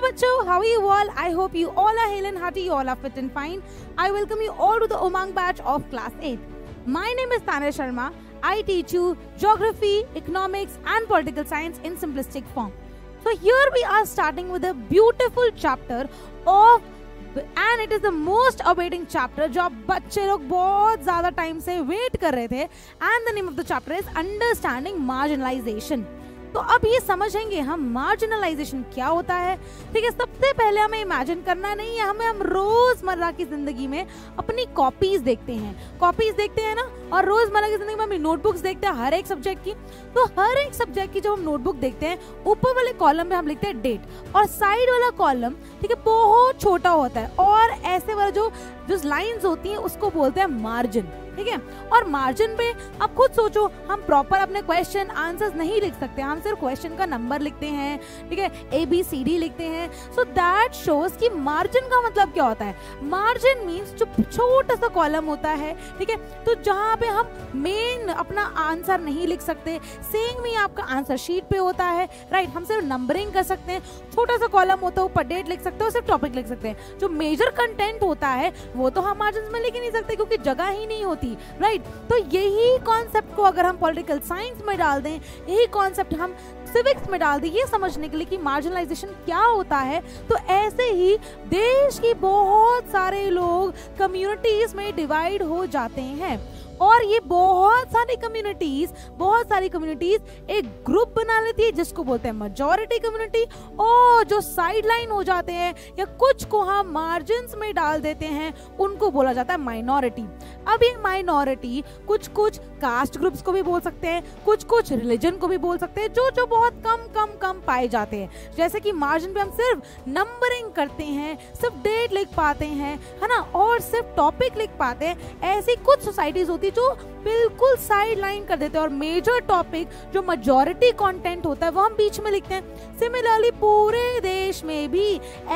bacho, how are you all? I hope you all are hale and hearty, you all are fit and fine. I welcome you all to the Umang batch of class 8. My name is Tanya Sharma. I teach you geography, economics and political science in simplistic form. So here we are starting with a beautiful chapter of and it is the most awaiting chapter, which जो आप बच्चे लोग बहुत ज्यादा time से wait the रहे the and the name of the तो अब ये समझेंगे हम मार्जिनलाइजेशन क्या होता है ठीक है सबसे पहले हमें इमेजिन करना नहीं है हमें हम रोज़मर्रा की ज़िंदगी में अपनी कॉपीज़ देखते हैं कॉपीज़ देखते हैं ना और रोज़मर्रा की ज़िंदगी में अपनी नोटबुक्स देखते हैं हर एक सब्जेक्ट की तो हर एक सब्जेक्ट की जब हम नोटबुक देखते हैं ऊपर वाले कॉलम में हम लिखते हैं डेट और साइड वाला कॉलम ठीक है बहुत छोटा होता है और ऐसे वाला जो जो लाइन्स होती है उसको बोलते हैं मार्जिन ठीक है और मार्जिन पे आप खुद सोचो हम प्रॉपर अपने क्वेश्चन आंसर्स नहीं लिख सकते हम सिर्फ क्वेश्चन का नंबर लिखते हैं ठीक है ए बी सी डी लिखते हैं सो दैट शोज कि मार्जिन का मतलब क्या होता है मार्जिन मीन्स जो छोटा सा कॉलम होता है ठीक है तो जहाँ पे हम मेन अपना आंसर नहीं लिख सकते सेम ही आपका आंसर शीट पे होता है राइट हम सिर्फ नंबरिंग कर सकते हैं छोटा सा कॉलम होता है ऊपर डेट लिख सकते हो सिर्फ टॉपिक लिख सकते हैं जो मेजर कंटेंट होता है वो तो हम मार्जिन में लिख ही नहीं सकते क्योंकि जगह ही नहीं होती थी राइट तो यही कॉन्सेप्ट को अगर हम पॉलिटिकल साइंस में डाल दें यही कॉन्सेप्ट हम सिविक्स में डाल दें ये समझने के लिए कि मार्जिनलाइजेशन क्या होता है तो ऐसे ही देश की बहुत सारे लोग कम्युनिटीज़ में डिवाइड हो जाते हैं और ये बहुत सारी कम्युनिटीज बहुत सारी कम्युनिटीज एक ग्रुप बना लेती है जिसको बोलते हैं मजोरिटी कम्युनिटी और जो साइड लाइन हो जाते हैं या कुछ को हम हाँ मार्जिन में डाल देते हैं उनको बोला जाता है माइनॉरिटी अब ये माइनॉरिटी कुछ कुछ कास्ट ग्रुप्स को भी बोल सकते हैं कुछ कुछ रिलीजन को भी बोल सकते हैं जो जो बहुत कम कम कम पाए जाते हैं जैसे कि मार्जिन पे हम सिर्फ नंबरिंग करते हैं सिर्फ डेट लिख पाते हैं है ना और सिर्फ टॉपिक लिख पाते हैं ऐसी कुछ सोसाइटीज होती चीज़ों तो बिल्कुल साइड लाइन कर देते हैं और मेजर टॉपिक जो मजॉरिटी कंटेंट होता है वो हम बीच में लिखते हैं सिमिलरली पूरे देश में भी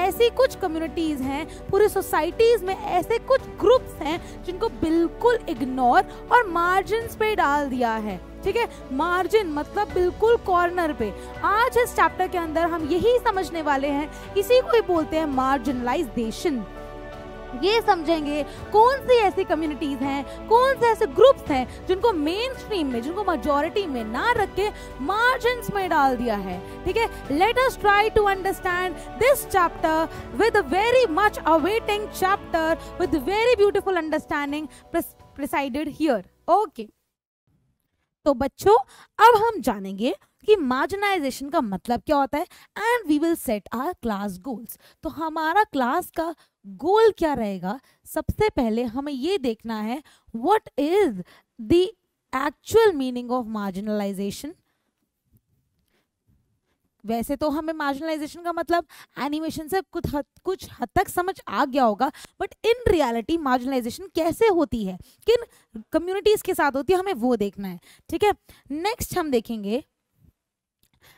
ऐसी कुछ कम्युनिटीज़ हैं पूरी सोसाइटीज़ में ऐसे कुछ ग्रुप्स हैं जिनको बिल्कुल इग्नोर और मार्जिन पे डाल दिया है ठीक है मार्जिन मतलब बिल्कुल कॉर्नर पे आज इस चैप्टर के अंदर हम यही समझने वाले हैं इसी को ही बोलते हैं मार्जिनलाइजेशन ये समझेंगे कौन सी ऐसी कम्युनिटीज़ हैं कौन से ऐसे ग्रुप्स हैं जिनको मेन स्ट्रीम में जिनको मेजोरिटी में ना रख के मार्जिन में डाल दिया है ठीक है let us try to understand this chapter with very much awaiting chapter with very beautiful understanding presided here okay तो बच्चों अब हम जानेंगे कि मार्जिनाइजेशन का मतलब क्या होता है and we will set our class goals तो हमारा क्लास का गोल क्या रहेगा सबसे पहले हमें ये देखना है what is the actual meaning of marginalisation वैसे तो हमें मार्जिनलाइजेशन का मतलब एनिमेशन से कुछ हद कुछ हद तक समझ आ गया होगा बट इन रियलिटी मार्जिनलाइजेशन कैसे होती है किन कम्युनिटीज़ के साथ होती है हमें वो देखना है ठीक है नेक्स्ट हम देखेंगे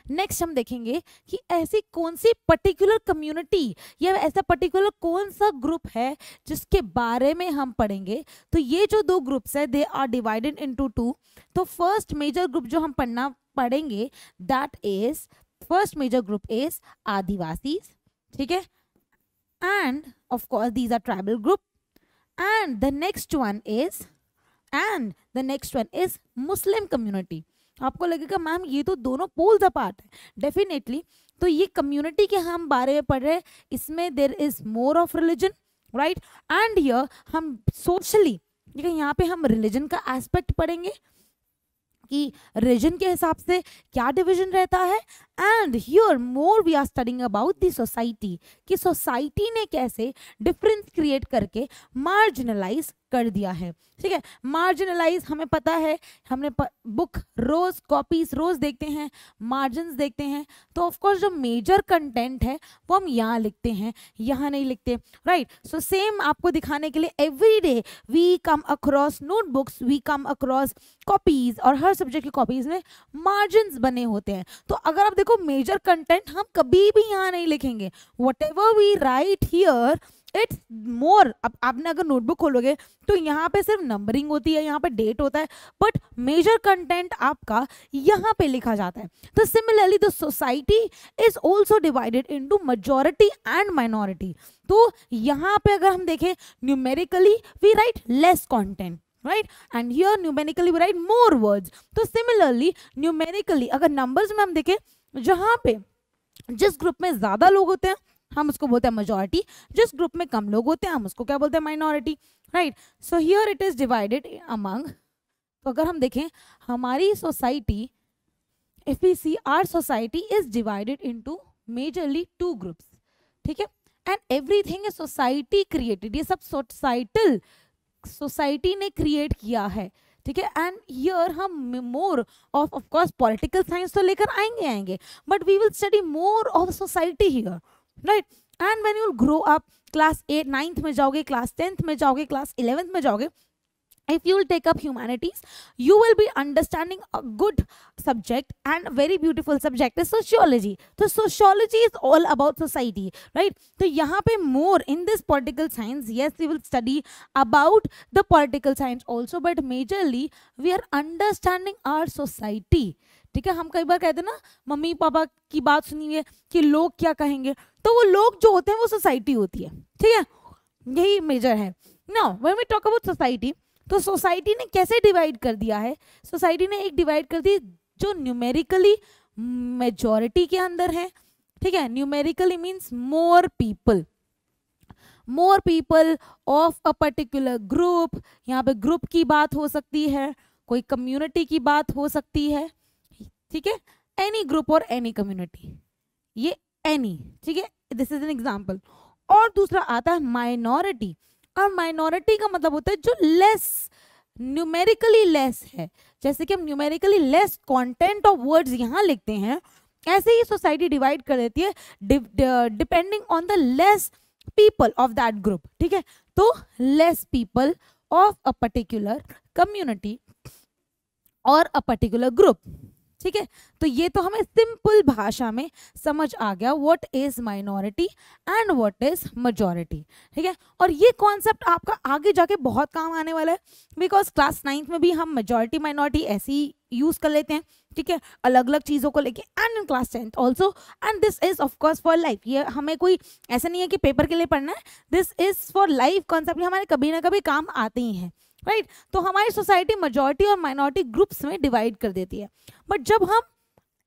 नेक्स्ट हम देखेंगे कि ऐसी कौन सी पर्टिकुलर कम्युनिटी या ऐसा पर्टिकुलर कौन सा ग्रुप है जिसके बारे में हम पढ़ेंगे तो ये जो दो ग्रुप्स है they are divided into two तो फर्स्ट मेजर ग्रुप जो हम पढ़ना पढ़ेंगे that is first major group is Adivasi ठीक है and of course these are tribal group and the next one is and the next one is Muslim community आपको लगेगा ma'am ये तो दोनों पोल्स अपार्ट है डेफिनेटली तो ये कम्युनिटी के हम बारे में पढ़ रहे हैं इसमें there is more of religion right and yeah हम सोशली देखिए यहाँ पे हम रिलीजन का एस्पेक्ट पढ़ेंगे कि रिलीजन के हिसाब से क्या डिवीजन रहता है and here more we are studying about the society कि सोसाइटी ने कैसे डिफरेंस क्रिएट करके मार्जिनलाइज कर दिया है ठीक है मार्जिनलाइज हमें पता है हमने प, बुक रोज कॉपीज रोज देखते हैं मार्जिन देखते हैं तो ऑफकोर्स जो मेजर कंटेंट है वो हम यहाँ लिखते हैं यहाँ नहीं लिखते राइट सो सेम आपको दिखाने के लिए every day we come across notebooks we come across copies और हर सब्जेक्ट की कॉपीज में मार्जिन बने होते हैं तो अगर आप देखो मेजर कंटेंट हम कभी भी यहाँ नहीं लिखेंगे whatever we write here it's more अब आपने अगर नोटबुक खोलोगे तो यहाँ पे सिर्फ नंबरिंग होती है यहाँ पे डेट होता है बट मेजर कंटेंट आपका यहाँ पे लिखा जाता है तो similarly the society is also divided into majority and minority तो यहाँ पे अगर हम देखें numerically we write less content right and here numerically we write more words तो सिमिलरली न्यूमेरिकली अगर नंबर्स में हम देखें जहाँ पे जिस ग्रुप में ज़्यादा लोग होते हैं हम उसको बोलते हैं मेजोरिटी जिस ग्रुप में कम लोग होते हैं हम उसको क्या बोलते हैं minority right so here it is divided among तो अगर हम देखें हमारी society if we see our society is divided into majorly two groups ठीक है and everything is society created ये सब सोसाइटल सोसाइटी ने क्रिएट किया है ठीक है एंड हियर हम more of of course political science तो लेकर आएंगे आएंगे but we will study more of society here right and when you'll grow up class at ninth में जाओगे क्लास टेंथ में जाओगे क्लास इलेवेंथ में जाओगे if you will take up humanities you will be understanding a good subject and very beautiful subject is sociology so sociology is all about society right so yahan pe more in this political science yes we will study about the political science also but majorly we are understanding our society ठीक है हम कई बार कहते ना mummy papa की बात सुनिए कि लोग क्या कहेंगे तो वो लोग जो होते हैं वो सोसाइटी होती है ठीक है यही मेजर है ना way we talk about society तो सोसाइटी ने कैसे डिवाइड कर दिया है सोसाइटी ने एक डिवाइड कर दी जो न्यूमेरिकली मेजोरिटी के अंदर है ठीक है numerically means more people more people of a particular group यहाँ पे ग्रुप की बात हो सकती है कोई कम्युनिटी की बात हो सकती है ठीक है एनी ग्रुप और एनी कम्युनिटी ये एनी ठीक है दिस इज एन एग्जाम्पल और दूसरा आता है माइनॉरिटी और माइनॉरिटी का मतलब होता है जो लेस न्यूमेरिकली लेस है जैसे कि हम numerically less content of words यहाँ लिखते हैं ऐसे ही सोसाइटी डिवाइड कर देती है depending on the less people of that group ठीक है तो less people of a particular community और अ पर्टिकुलर ग्रुप ठीक है तो ये तो हमें सिंपल भाषा में समझ आ गया what is minority and what is majority ठीक है और ये कॉन्सेप्ट आपका आगे जाके बहुत काम आने वाला है बिकॉज क्लास नाइन्थ में भी हम मेजोरिटी माइनॉरिटी ऐसी ही यूज़ कर लेते हैं ठीक है अलग अलग चीज़ों को लेके and in class tenth also and this is of course for life ये हमें कोई ऐसा नहीं है कि पेपर के लिए पढ़ना है this is for life concept हमारे कभी ना कभी काम आते ही हैं राइट right? तो हमारी सोसाइटी मेजोरिटी और माइनॉरिटी ग्रुप्स में डिवाइड कर देती है बट जब हम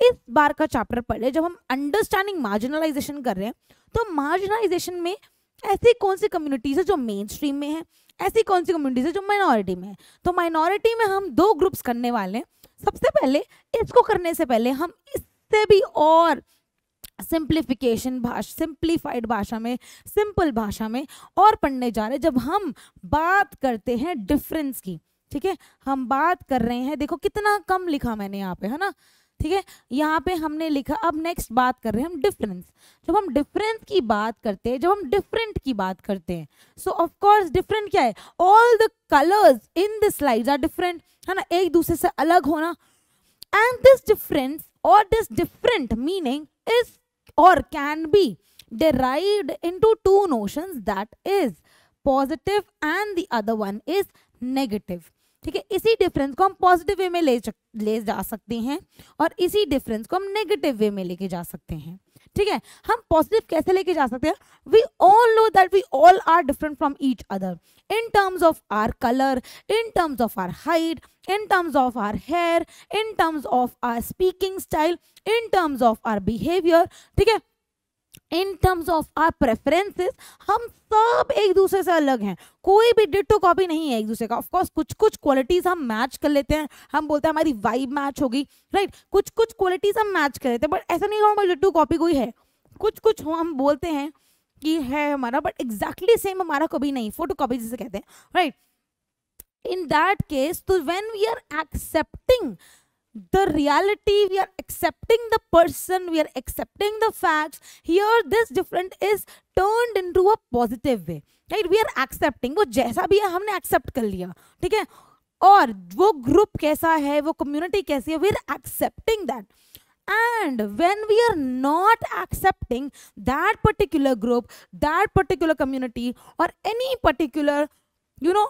इस बार का चैप्टर पढ़ रहे जब हम अंडरस्टैंडिंग मार्जिनलाइजेशन कर रहे हैं तो मार्जिनलाइजेशन में ऐसी कौन सी कम्युनिटीज़ है जो मेन स्ट्रीम में है ऐसी कौन सी कम्युनिटीज़ है जो माइनॉरिटी में है तो माइनॉरिटी में हम दो ग्रुप्स करने वाले हैं सबसे पहले इसको करने से पहले हम इससे भी और सिंप्लीफिकेशन भाषा सिंप्लीफाइड भाषा में सिंपल भाषा में और पढ़ने जा रहे जब हम बात करते हैं डिफरेंस की ठीक है हम बात कर रहे हैं देखो कितना कम लिखा मैंने यहाँ पे है ना ठीक है यहाँ पे हमने लिखा अब नेक्स्ट बात कर रहे हैं हम डिफरेंस जब हम डिफरेंस की बात करते हैं जब हम डिफरेंट की बात करते हैं सो ऑफकोर्स डिफरेंट क्या है all the colours in this life are different है ना एक दूसरे से अलग होना and this difference or this different meaning is or can be derived into two notions that is positive and the other one is negative ठीक है इसी डिफरेंस को हम पॉजिटिव वे में ले जा सकते हैं और इसी डिफरेंस को हम नेगेटिव वे में लेके जा सकते हैं ठीक है हम पॉजिटिव कैसे लेके जा सकते हैं we all know that we all are different from each other in terms of our colour in terms of our height in terms of our hair in terms of our speaking style in terms of our behaviour ठीक है in terms of our preferences हम सब एक दूसरे से अलग हैं कोई भी डिटो कॉपी नहीं है एक दूसरे का ऑफकोर्स कुछ कुछ क्वालिटीज हम मैच कर लेते हैं हम बोलते हैं हमारी वाइब मैच होगी राइट right? कुछ कुछ क्वालिटीज हम मैच कर लेते हैं बट ऐसा नहीं होगा डिटो कॉपी कोई है कुछ कुछ हम बोलते हैं कि है हमारा बट एग्जैक्टली सेम हमारा कभी नहीं फोटो कॉपी जिसे कहते हैं राइट इन दैट केस तो when we are accepting the reality we are accepting the person we are accepting the facts here this different is turned into a positive way right we are accepting wo jaisa bhi hai humne accept kar liya theek hai aur wo group kaisa hai wo community kaisi hai we are accepting that and when we are not accepting that particular group that particular community or any particular you know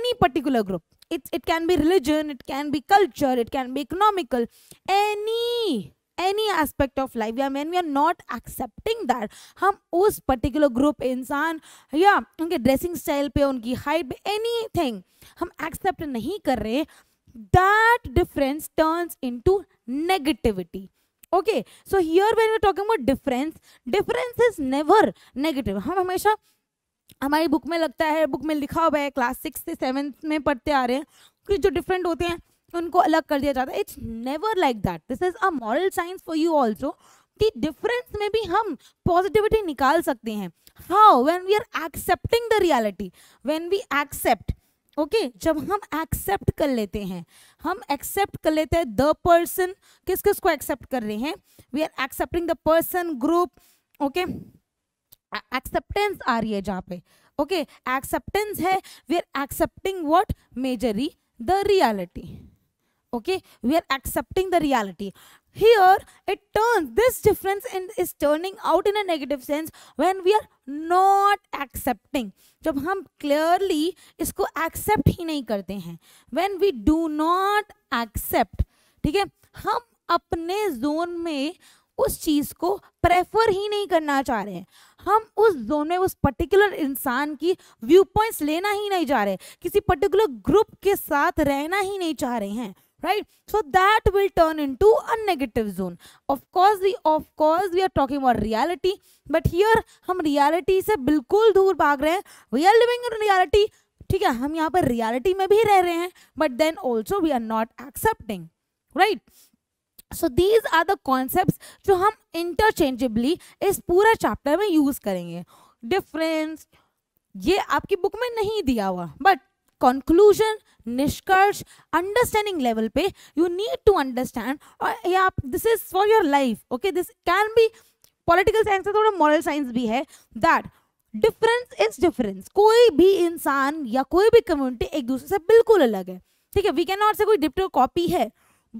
any particular group it, it can be religion it can be culture it can be economical any any aspect of life yeah when we are not accepting that हम us particular group insan या उनके dressing style pe unki height anything हम accept nahi कर रहे that difference turns into negativity okay so here when we're talking about difference difference is never negative हम हमेशा हमारी book में लगता है बुक में लिखा हुआ है क्लास सिक्स से सेवन्थ में पढ़ते आ रहे हैं कि जो डिफरेंट होते हैं उनको अलग कर दिया जाता है it's never like that this is a moral science for you also कि डिफरेंस में भी हम पॉजिटिविटी निकाल सकते हैं how when we are accepting the reality when we accept okay जब हम एक्सेप्ट कर लेते हैं हम एक्सेप्ट कर लेते हैं द पर्सन किस किस को एक्सेप्ट कर रहे हैं we are accepting the person group okay acceptance आ रही है जहां पे ओके एक्सेप्टेंस है we are accepting what majorly the reality okay we are accepting the reality here it turn this difference in is turning out in a negative sense when we are not accepting जब हम clearly इसको accept ही नहीं करते हैं when we do not accept ठीक है हम अपने जोन में उस चीज को प्रेफर ही नहीं करना चाह रहे हैं हम उस जोन में उस पर्टिकुलर इंसान की व्यू पॉइंट लेना ही नहीं चाह रहे किसी पर्टिकुलर ग्रुप के साथ रहना ही नहीं चाह रहे हैं right so that will turn in into negative zone of course we of course we are talking about reality but here हम रियालिटी से बिल्कुल दूर भाग रहे हैं we are living in reality ठीक है हम यहाँ पर रियालिटी में भी रह रहे हैं but then also we are not accepting right so these are the concept जो हम इंटरचेंजेबली इस पूरे चैप्टर में यूज़ करेंगे डिफरेंस ये आपकी बुक में नहीं दिया हुआ बट कंक्लूजन निष्कर्ष अंडरस्टैंडिंग लेवल पे यू नीड टू अंडरस्टैंड और ये आप this is for your life okay this can be political science थोड़ा मॉरल साइंस भी है दैट डिफरेंस इज डिफरेंस कोई भी इंसान या कोई भी कम्युनिटी एक दूसरे से बिल्कुल अलग है ठीक है वी कैन नॉट से कोई डिप्टो कॉपी है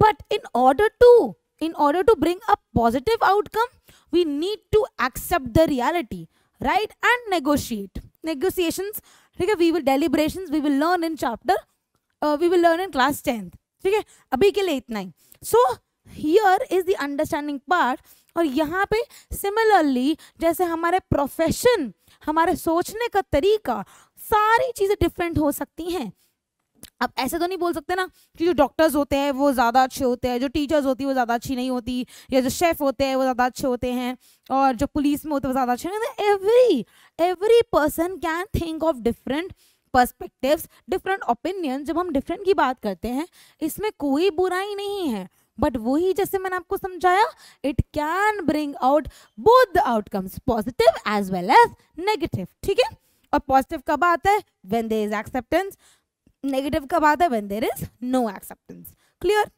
but in order to in order to bring a positive outcome we need to accept the reality, right And negotiate. Negotiations, ठीक है we will deliberation we will learn in chapter we will learn in class tenth ठीक है अभी के लिए इतना ही so here is the understanding part और यहाँ पे सिमिलरली जैसे हमारे प्रोफेशन हमारे सोचने का तरीका सारी चीज़ें डिफरेंट हो सकती हैं अब ऐसे तो नहीं बोल सकते ना कि जो डॉक्टर्स होते हैं वो ज़्यादा अच्छे होते हैं जो टीचर्स होती है वो ज़्यादा अच्छी नहीं होती या जो शेफ़ होते हैं वो ज़्यादा अच्छे होते हैं और जो पुलिस में होते हैं वो ज़्यादा अच्छे नहीं every every person can think of different perspective different opinion जब हम डिफरेंट की बात करते हैं इसमें कोई बुराई नहीं है बट वही जैसे मैंने आपको समझाया it can bring out both the outcomes positive as well as negative ठीक है और पॉजिटिव कब आता है when they is acceptance negative कब आता है when there is no acceptance clear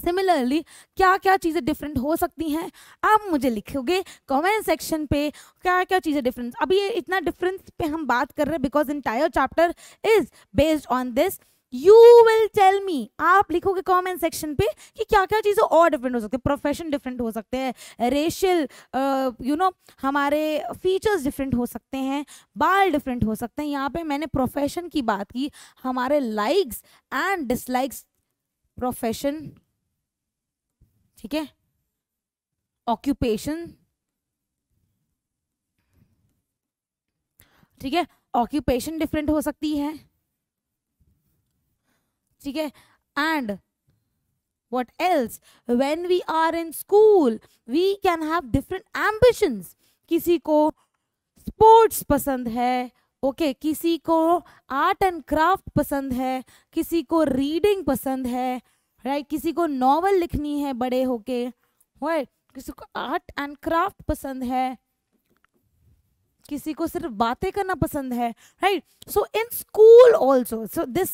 similarly क्या क्या चीज़ें डिफरेंट हो सकती हैं आप मुझे लिखोगे कमेंट सेक्शन पे क्या क्या चीज़ें डिफरेंस अभी ये इतना डिफरेंस पे हम बात कर रहे हैं because entire chapter is based on this you will tell me आप लिखोगे कॉमेंट सेक्शन पे कि क्या क्या चीज़ें और डिफरेंट हो सकते हैं प्रोफेशन डिफरेंट हो सकते हैं रेशियल यू नो हमारे फीचर्स डिफरेंट हो सकते हैं बाल डिफरेंट हो सकते हैं यहाँ पे मैंने प्रोफेशन की बात की हमारे लाइक्स एंड डिसलाइक्स प्रोफेशन ठीक है ऑक्यूपेशन ठीक है ऑक्यूपेशन डिफरेंट हो सकती है ठीक है and what else when we are in school we can have different ambitions किसी को स्पोर्ट्स पसंद है ओके okay, किसी को आर्ट एंड क्राफ्ट पसंद है किसी को रीडिंग पसंद है राइट right? किसी को नॉवल लिखनी है बड़े होके वाइट right? किसी को आर्ट एंड क्राफ्ट पसंद है किसी को सिर्फ बातें करना पसंद है right so in school also so this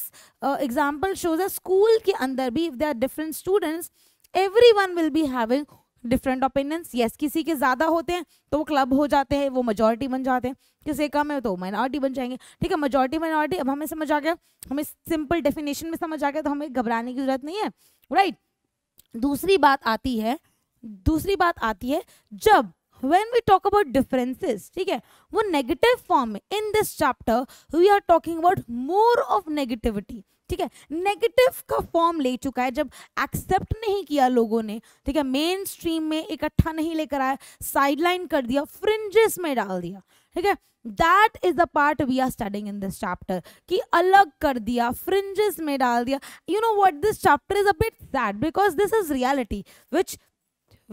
example shows a school के अंदर भी if they are different students every one will be having different opinions yes किसी के ज़्यादा होते हैं तो वो क्लब हो जाते हैं वो मेजोरिटी बन जाते हैं किसी कम है तो माइनॉरिटी बन जाएंगे ठीक है मेजोरिटी माइनॉरिटी अब हमें समझ आ गया हमें सिंपल डेफिनेशन में समझ आ गया तो हमें घबराने की जरूरत नहीं है राइट right? दूसरी बात आती है दूसरी बात आती है जब when we talk about differences ठीक है वो negative form में in this chapter we are talking about more of negativity ठीक है नेगेटिव का फॉर्म ले चुका है जब एक्सेप्ट नहीं किया लोगों ने ठीक है मेन स्ट्रीम में इकट्ठा नहीं लेकर आया साइडलाइन कर दिया फ्रिंजेस में डाल दिया ठीक है that is the part we are studying in this chapter कि अलग कर दिया फ्रिंजेस में डाल दिया you know what this chapter is a bit sad because this is reality which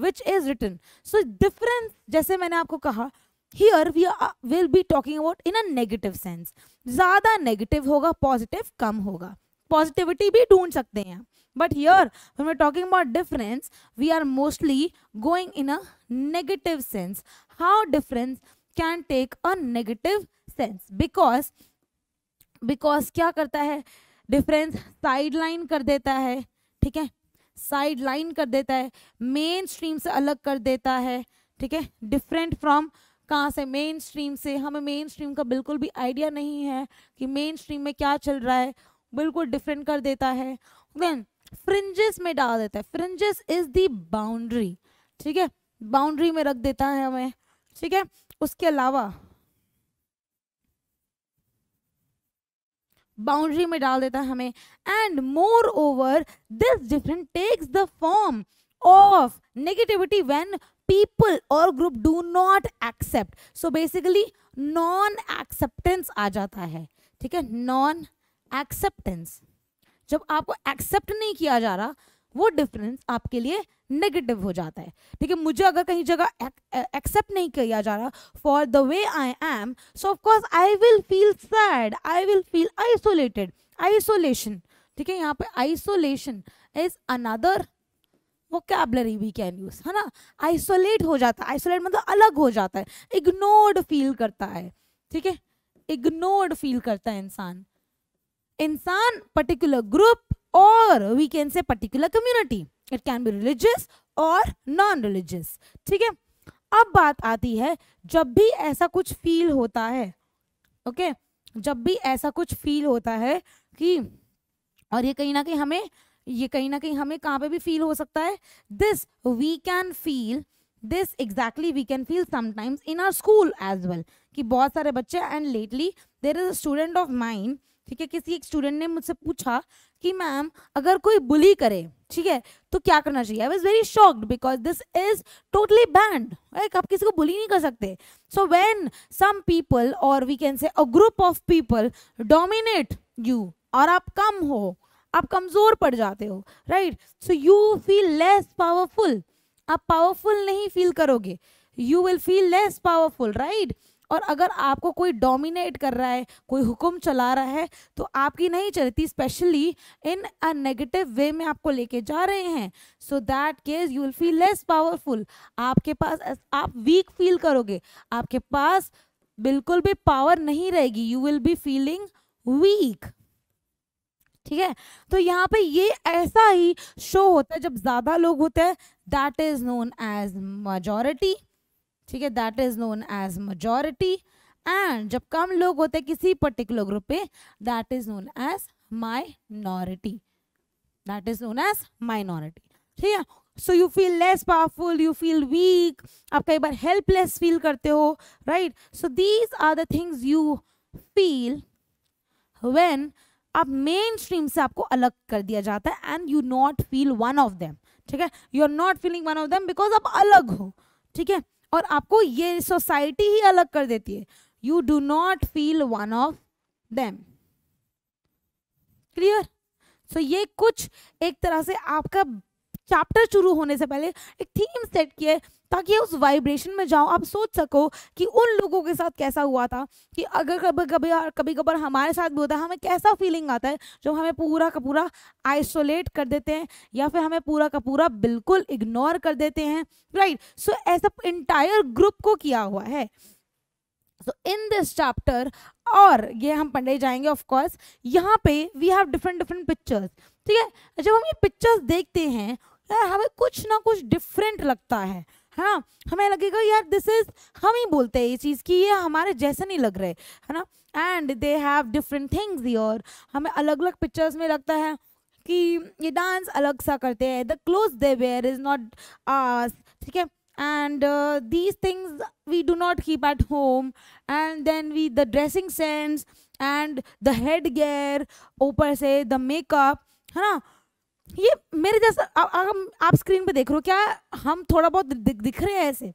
which is written so difference जैसे मैंने आपको कहा here we will be talking about in a negative sense ज़्यादा नेगेटिव होगा positive कम होगा positivity भी ढूंढ सकते हैं but here we are talking about difference we are mostly going in a negative sense how difference can take a negative sense because because क्या करता है डिफरेंस साइड लाइन कर देता है ठीक है साइड लाइन कर देता है मेन स्ट्रीम से अलग कर देता है ठीक है डिफरेंट फ्रॉम कहाँ से मेन स्ट्रीम से हमें मेन स्ट्रीम का बिल्कुल भी आइडिया नहीं है कि मेन स्ट्रीम में क्या चल रहा है बिल्कुल डिफरेंट कर देता है देन फ्रिंजेस में डाल देता है फ्रिंजेस इज दी बाउंड्री ठीक है बाउंड्री में रख देता है हमें ठीक है उसके अलावा बाउंड्री में डाल देता है हमें and moreover this different takes the form of negativity when people और group do not accept so basically non acceptance आ जाता है ठीक है नॉन एक्सेप्टेंस जब आपको एक्सेप्ट नहीं किया जा रहा वो डिफरेंस आपके लिए नेगेटिव हो जाता है ठीक है मुझे अगर कहीं जगह एक्सेप्ट नहीं किया जा रहा for the way I am so of course I will feel sad I will feel isolated isolation ठीक है यहाँ पे isolation is another vocabulary we can use है ना आइसोलेट हो जाता है आइसोलेट मतलब अलग हो जाता है इग्नोर्ड फील करता है ठीक है इग्नोर्ड फील करता है इंसान इंसान पर्टिकुलर ग्रुप और we can say particular community it can be religious और नॉन रिलीजियस ठीक है अब बात आती है जब भी ऐसा कुछ फील होता है ओके जब भी ऐसा कुछ फील होता है कि और ये कहीं ना कहीं हमें ये कहीं ना कहीं हमें कहाँ पे भी फील हो सकता है this we can feel this exactly we can feel sometimes in our school as well कि बहुत सारे बच्चे and lately there is a student of mind ठीक है किसी एक स्टूडेंट ने मुझसे पूछा कि मैम अगर कोई बुली करे ठीक है तो क्या करना चाहिए I was very shocked because this is totally banned आप किसी को बुली नहीं कर सकते सो वेन सम पीपल और we can say a group of people dominate you और आप कम हो आप कमज़ोर पड़ जाते हो right so you feel less powerful आप पावरफुल नहीं फील करोगे you will feel less powerful right और अगर आपको कोई डोमिनेट कर रहा है कोई हुक्म चला रहा है तो आपकी नहीं चलती specially in a negative way में आपको लेके जा रहे हैं so that case you will feel less powerful आपके पास आप वीक फील करोगे आपके पास बिल्कुल भी पावर नहीं रहेगी you will be feeling weak ठीक है तो यहाँ पे ये ऐसा ही शो होता है जब ज़्यादा लोग होते हैं that is known as majority ठीक है that is known as majority and जब कम लोग होते हैं किसी पर्टिकुलर ग्रुप पे that is known as minority that is known as minority ठीक है so you feel less powerful you feel weak आप कई बार हेल्पलेस फील करते हो right so these are the things you feel when आप mainstream से आपको अलग कर दिया जाता है and you not feel one of them ठीक है you are not feeling one of them because आप अलग हो ठीक है और आपको ये सोसाइटी ही अलग कर देती है you do not feel one of them clear so ये कुछ एक तरह से आपका चैप्टर शुरू होने से पहले एक थीम सेट किया है ताकि उस वाइब्रेशन में जाओ आप सोच सको कि उन लोगों के साथ कैसा हुआ था कि अगर कभी कभी कभी कभार हमारे साथ भी होता है हमें कैसा फीलिंग आता है जब हमें पूरा का पूरा आइसोलेट कर देते हैं या फिर हमें पूरा का पूरा बिल्कुल इग्नोर कर देते हैं राइट सो ऐसा इंटायर ग्रुप को किया हुआ है सो इन दिस चैप्टर और ये हम पंडे जाएंगे ऑफकोर्स यहाँ पे we have different different pictures ठीक है जब हम ये पिक्चर्स देखते हैं हमें कुछ ना कुछ डिफरेंट लगता है है ना हमें लगेगा यार दिस इज हम ही बोलते हैं ये चीज़ की ये हमारे जैसे नहीं लग रहे है ना and they have different things your हमें अलग अलग पिक्चर्स में लगता है कि ये डांस अलग सा करते हैं the clothes they wear is not us ठीक है and these things we do not keep at home and then we the dressing sense and the headgear ऊपर से द मेकअप है ना ये मेरे जैसा अगर आप स्क्रीन पे देख रहे हो क्या हम थोड़ा बहुत दिख, दिख रहे हैं ऐसे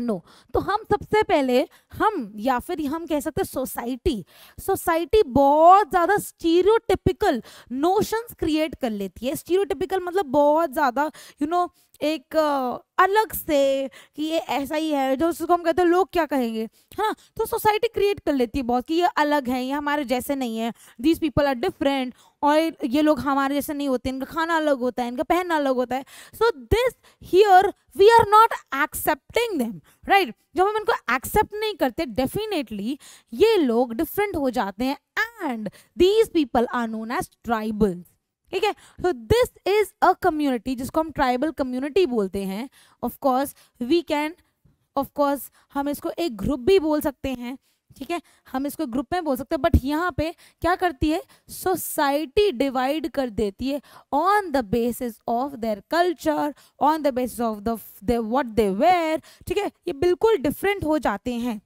नो no. तो हम सबसे पहले हम या फिर हम कह सकते हैं सोसाइटी सोसाइटी बहुत ज़्यादा स्टीरियोटिपिकल नोशंस क्रिएट कर लेती है स्टीरियोटिपिकल मतलब बहुत ज़्यादा यू नो एक अलग से कि ये ऐसा ही है जो तो उसको हम कहते हैं लोग क्या कहेंगे है ना तो सोसाइटी क्रिएट कर लेती है बहुत कि ये अलग है ये हमारे जैसे नहीं है दीज पीपल आर डिफरेंट और ये लोग हमारे जैसे नहीं होते इनका खाना अलग होता है इनका पहनना अलग होता है so this here we are not accepting them right जब हम इनको एक्सेप्ट नहीं करते डेफिनेटली ये लोग डिफरेंट हो जाते हैं and these people are known as tribals ठीक है तो दिस इज अ कम्युनिटी जिसको हम ट्राइबल कम्युनिटी बोलते हैं of course we can of course हम इसको एक ग्रुप भी बोल सकते हैं ठीक है हम इसको ग्रुप में बोल सकते हैं बट यहाँ पे क्या करती है सोसाइटी डिवाइड कर देती है on the basis of their culture on the basis of the what they wear ठीक है ये बिल्कुल डिफरेंट हो जाते हैं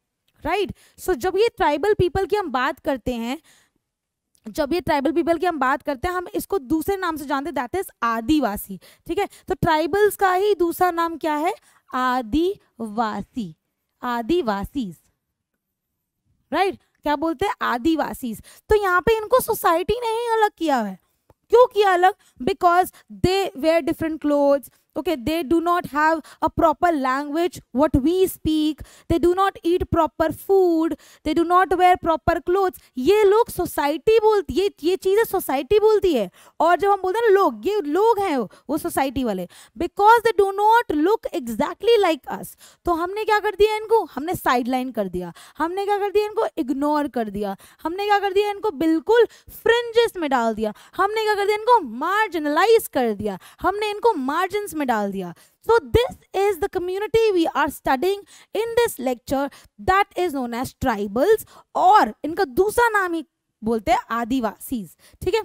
राइट right? सो so, जब ये ट्राइबल पीपल की हम बात करते हैं जब ये ट्राइबल पीपल की हम बात करते हैं हम इसको दूसरे नाम से जानते दैट इज आदिवासी ठीक है तो ट्राइबल्स का ही दूसरा नाम क्या है आदिवासी आदिवासी राइट right? क्या बोलते हैं आदिवासी तो यहाँ पे इनको सोसाइटी ने ही अलग किया है क्यों किया अलग because they wear different clothes okay they do not have a proper language what we speak they do not eat proper food they do not wear proper clothes ये लोग सोसाइटी बोलती ये ये चीज़ें सोसाइटी बोलती है और जब हम बोलते हैं ना लोग ये लोग हैं वो सोसाइटी वाले because they do not look exactly like us तो हमने क्या कर दिया इनको हमने साइडलाइन कर दिया हमने क्या कर दिया इनको इग्नोर कर दिया हमने क्या कर दिया इनको बिल्कुल फ्रिंजेस में डाल दिया हमने क्या कर दिया इनको मार्जिनलाइज कर दिया हमने इनको मार्जिन में डाल दिया so this is the community we are studying in this lecture that is known as tribals और इनका दूसरा नाम ही बोलते हैं आदिवासी ठीक है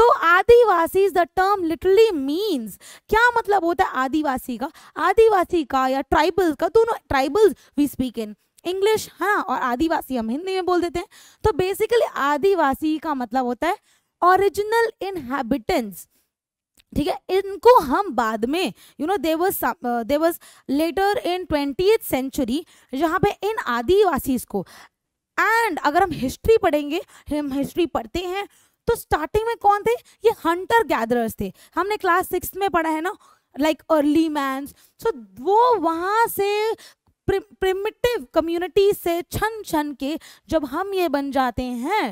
तो Adivasi the term literally means क्या मतलब होता है आदिवासी का आदिवासी का या ट्राइबल्स का दोनों tribals we speak in English है ना और आदिवासी हम हिंदी में बोल देते हैं तो बेसिकली आदिवासी का मतलब होता है ओरिजिनल इनहेबिटेंट्स ठीक है इनको हम बाद में यू नो देवस देवस लेटर इन ट्वेंटी सेंचुरी जहाँ पे इन आदिवासीज को एंड अगर हम हिस्ट्री पढ़ेंगे हम हिस्ट्री पढ़ते हैं तो स्टार्टिंग में कौन थे ये हंटर गैदरर्स थे हमने क्लास सिक्स में पढ़ा है ना लाइक अर्ली मैं सो वो वहाँ से प्रिमिटिव कम्युनिटी से छन छन के जब हम ये बन जाते हैं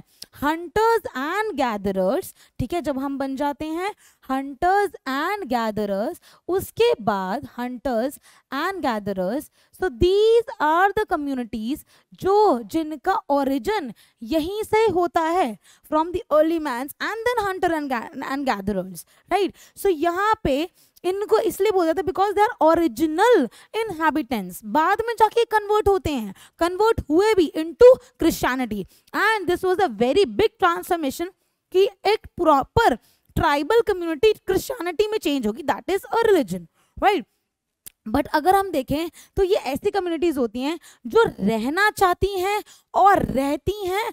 हंटर्स एंड गैदरर्स ठीक है जब हम बन जाते हैं हंटर्स एंड गैदरर्स उसके बाद hunters and gatherers so these are the communities जो जिनका ओरिजिन यहीं से होता है from the early mans and then hunter and gatherers right सो यहाँ पे इनको इसलिए बोल जाता है because they are original inhabitants बाद में जाके कन्वर्ट होते हैं कन्वर्ट हुए भी into Christianity and this was a very big transformation कि एक प्रॉपर ट्राइबल कम्युनिटी क्रिश्चियनिटी में चेंज होगी that is a religion right but अगर हम देखें तो ये ऐसी कम्युनिटीज़ होती हैं जो रहना चाहती हैं और रहती हैं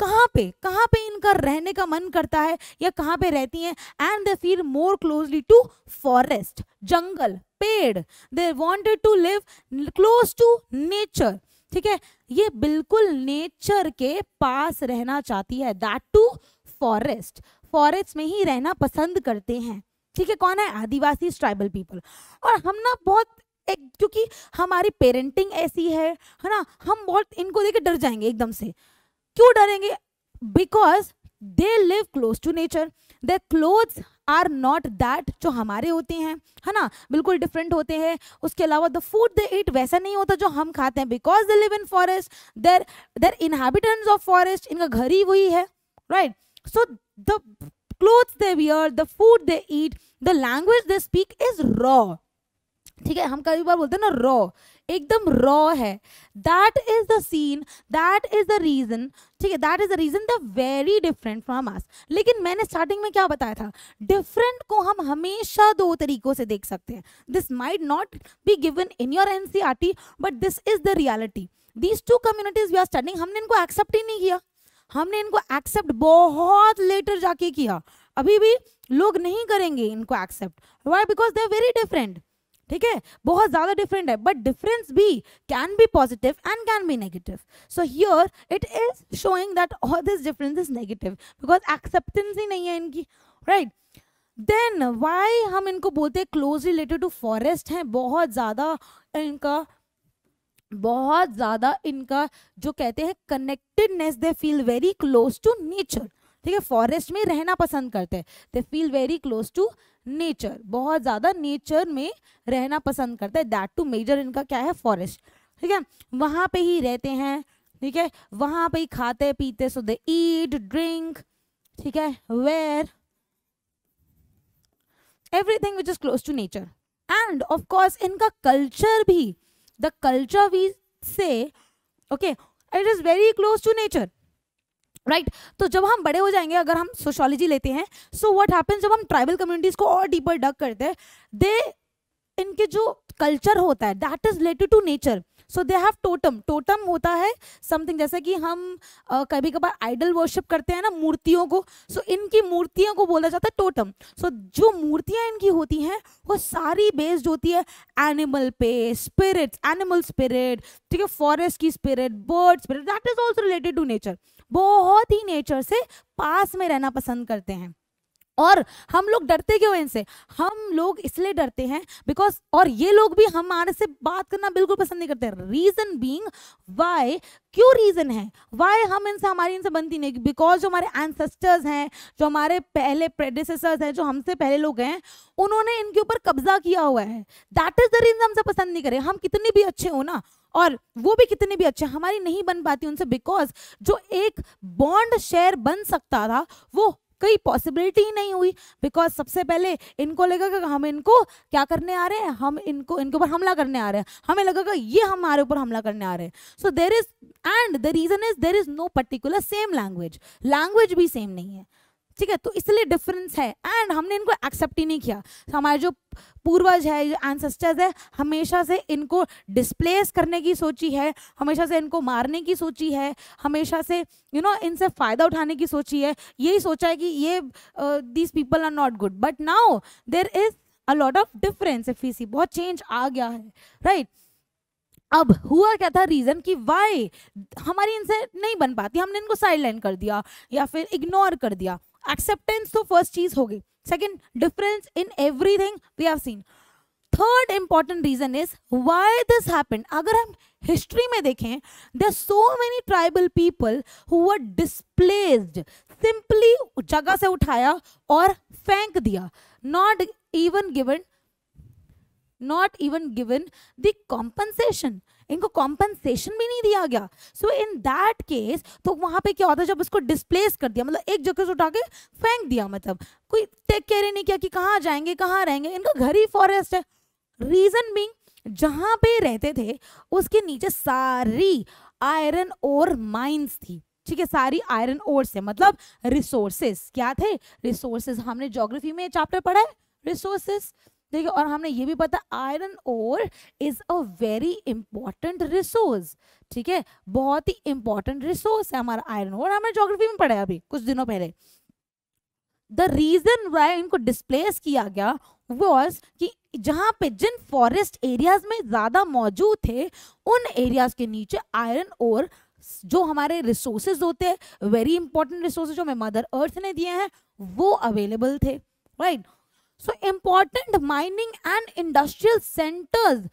कहाँ पे कहाँ पे इनका रहने का मन करता है या कहाँ पे रहती हैं and they feel more closely to forest जंगल पेड़ they wanted to live close to nature ठीक है ये बिल्कुल नेचर के पास रहना चाहती है दैट टू फॉरेस्ट फॉरेस्ट में ही रहना पसंद करते हैं ठीक है कौन है आदिवासी ट्राइबल पीपल और हम ना बहुत एक क्योंकि हमारी पेरेंटिंग ऐसी है है ना हम बहुत इनको देख डर जाएंगे एकदम से क्यों डरेंगे because they live close to nature they clothes are not that जो हमारे होते हैं है ना बिल्कुल डिफरेंट होते हैं उसके अलावा द फूड द ईट वैसा नहीं होता जो हम खाते हैं because they live in forest there there inhabitants of forest इनका घर ही वही है right so the clothes they wear the food they eat the language they speak is raw ठीक है हम कई बार बोलते हैं ना रॉ एकदम रॉ है that is the scene that is the reason ठीक है that is the reason the very different from us लेकिन मैंने स्टार्टिंग में क्या बताया था डिफरेंट को हम हमेशा दो तरीकों से देख सकते हैं this might not be given in your NCERT but this is the reality these two communities we are starting हमने इनको एक्सेप्ट ही नहीं किया हमने इनको एक्सेप्ट बहुत लेटर जाके किया अभी भी लोग नहीं करेंगे इनको accept why because they are very different ठीक है बहुत ज्यादा डिफरेंट है बट डिफरेंस भी can be positive and can be negative so here it is showing that all this difference is negative because acceptance ही नहीं है इनकी राइट देन वाई हम इनको बोलते हैं क्लोज रिलेटेड टू फॉरेस्ट हैं बहुत ज़्यादा इनका बहुत ज़्यादा इनका जो कहते हैं connectedness they feel very close to nature ठीक है फॉरेस्ट में रहना पसंद करते हैं they feel very close to nature बहुत ज़्यादा नेचर में रहना पसंद करते हैं दैट टू मेजर इनका क्या है फॉरेस्ट ठीक है वहाँ पे ही रहते हैं ठीक है वहाँ पे ही खाते पीते सो दे ईट ड्रिंक ठीक है wear everything which is close to nature and of course इनका कल्चर भी the culture we say okay it is very close to nature right right? तो जब हम बड़े हो जाएंगे अगर हम सोशोलॉजी लेते हैं सो व्हाट हैपेंस जब हम ट्राइबल कम्युनिटीज को और डीपर डक करते हैं दे इनके जो कल्चर होता है that is related to nature so they have totem totem होता है समथिंग जैसे कि हम uh, कभी कभार आइडल वर्शिप करते हैं ना मूर्तियों को सो so, इनकी मूर्तियों को बोला जाता है टोटम सो so, जो मूर्तियाँ इनकी होती हैं वो सारी बेस्ड होती है एनिमल पे स्पिरिट एनिमल स्पिरिट ठीक है फॉरेस्ट की spirit bird spirit that is also related to nature बहुत ही नेचर से पास में रहना पसंद करते हैं और हम लोग डरते क्यों हैं इनसे हम लोग इसलिए डरते हैं बिकॉज और ये लोग भी हमारे से बात करना बिल्कुल पसंद नहीं करते रीजन बींग वाई क्यों रीजन है वाई हम इनसे हमारी इनसे बनती नहीं बिकॉज जो हमारे एंसेस्टर्स हैं जो हमारे पहले प्रेडिसेसर्स हैं जो हमसे पहले लोग हैं उन्होंने इनके ऊपर कब्जा किया हुआ है दैट इज द रीजन हमसे पसंद नहीं करे हम कितने भी अच्छे हो ना और वो भी कितने भी अच्छे हमारी नहीं बन पाती उनसे बिकॉज जो एक बॉन्ड शेयर बन सकता था वो कई पॉसिबिलिटी ही नहीं हुई बिकॉज सबसे पहले इनको लगेगा हम इनको क्या करने आ रहे हैं हम इनको इनके ऊपर हमला करने आ रहे हैं हमें लगेगा ये हमारे ऊपर हमला करने आ रहे हैं so there is and the reason is there is no particular same language language भी सेम नहीं है ठीक है तो इसलिए डिफरेंस है एंड हमने इनको एक्सेप्ट ही नहीं किया तो हमारे जो पूर्वज है जो एंसेस्टर्स है हमेशा से इनको डिस्प्लेस करने की सोची है हमेशा से इनको मारने की सोची है हमेशा से यू you नो know, इनसे फ़ायदा उठाने की सोची है यही सोचा है कि ये these people are not good but now there is a lot of difference if you see बहुत चेंज आ गया है राइट right? अब हुआ क्या था रीज़न कि वाई हमारी इनसे नहीं बन पाती हमने इनको साइड लाइन कर दिया या फिर इग्नोर कर दिया एक्सेप्टेंस तो फर्स्ट चीज हो गई second difference in everything we have seen third important reason is why this happen अगर हम हिस्ट्री में देखें the so many tribal people who are displaced simply जगह से उठाया और फेंक दिया not even given not even given the compensation इनको कॉम्पनसेशन भी नहीं दिया गया सो इन दैट केस तो वहाँ पे क्या होता है जब इसको डिस्प्लेस कर दिया मतलब एक जगह से उठा के फेंक दिया मतलब कोई टेक केयर ही नहीं किया कि कहाँ जाएंगे कहाँ रहेंगे इनका घर ही फॉरेस्ट है रीजन बिंग जहाँ पे रहते थे उसके नीचे सारी आयरन और माइंस थी ठीक है सारी आयरन और से मतलब रिसोर्सेस क्या थे रिसोर्सेस हमने ज्योग्राफी में चैप्टर पढ़ा है रिसोर्सेस ठीक है और हमने ये भी पता iron ore is a very important resource ठीक है बहुत ही इंपॉर्टेंट रिसोर्स है हमारा आयरन ओर हमने जोग्राफी में पढ़ा है अभी कुछ दिनों पहले द रीज़न वाई इनको डिस्प्लेस किया गया वॉज कि जहाँ पे जिन फॉरेस्ट एरियाज में ज़्यादा मौजूद थे उन एरियाज के नीचे आयरन और जो हमारे रिसोर्सेज होते हैं वेरी इंपॉर्टेंट रिसोर्सेज जो हमें मदर अर्थ ने दिए हैं वो अवेलेबल थे right right? So important mining and industrial centers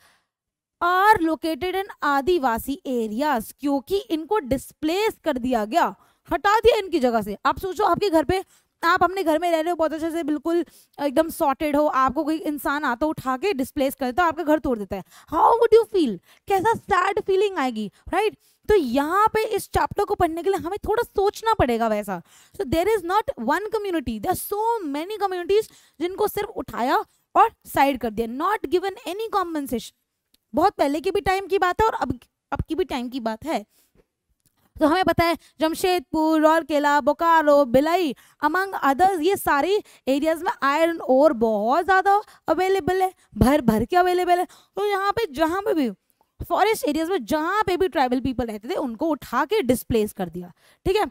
are located in adivasi area क्योंकि इनको डिस्प्लेस कर दिया गया हटा दिया इनकी जगह से आप सोचो आपके घर पे आप अपने घर में रह रहे हो बहुत अच्छे से बिल्कुल एकदम सॉर्टेड हो आपको कोई इंसान आता उठा के डिस्प्लेस करता है आपका घर तोड़ देता है हाउ वुड यू फील कैसा सैड फीलिंग आएगी राइट तो यहाँ पे इस चैप्टर को पढ़ने के लिए हमें थोड़ा सोचना पड़ेगा वैसा so there is not one community there so many communities जिनको सिर्फ उठाया और साइड कर दिया नॉट गिवन एनी कॉम्पनसेशन बहुत पहले के भी टाइम की बात है और अब अब की भी टाइम की बात है तो हमें पता है जमशेदपुर रौरकेला बोकारो बिलई अमंग अदर्स ये सारी एरियाज में आयरन और बहुत ज़्यादा अवेलेबल है भर भर के अवेलेबल है तो यहाँ पे जहाँ पे भी फॉरेस्ट एरियाज में जहाँ पे भी ट्राइबल पीपल रहते थे उनको उठा के डिस्प्लेस कर दिया ठीक है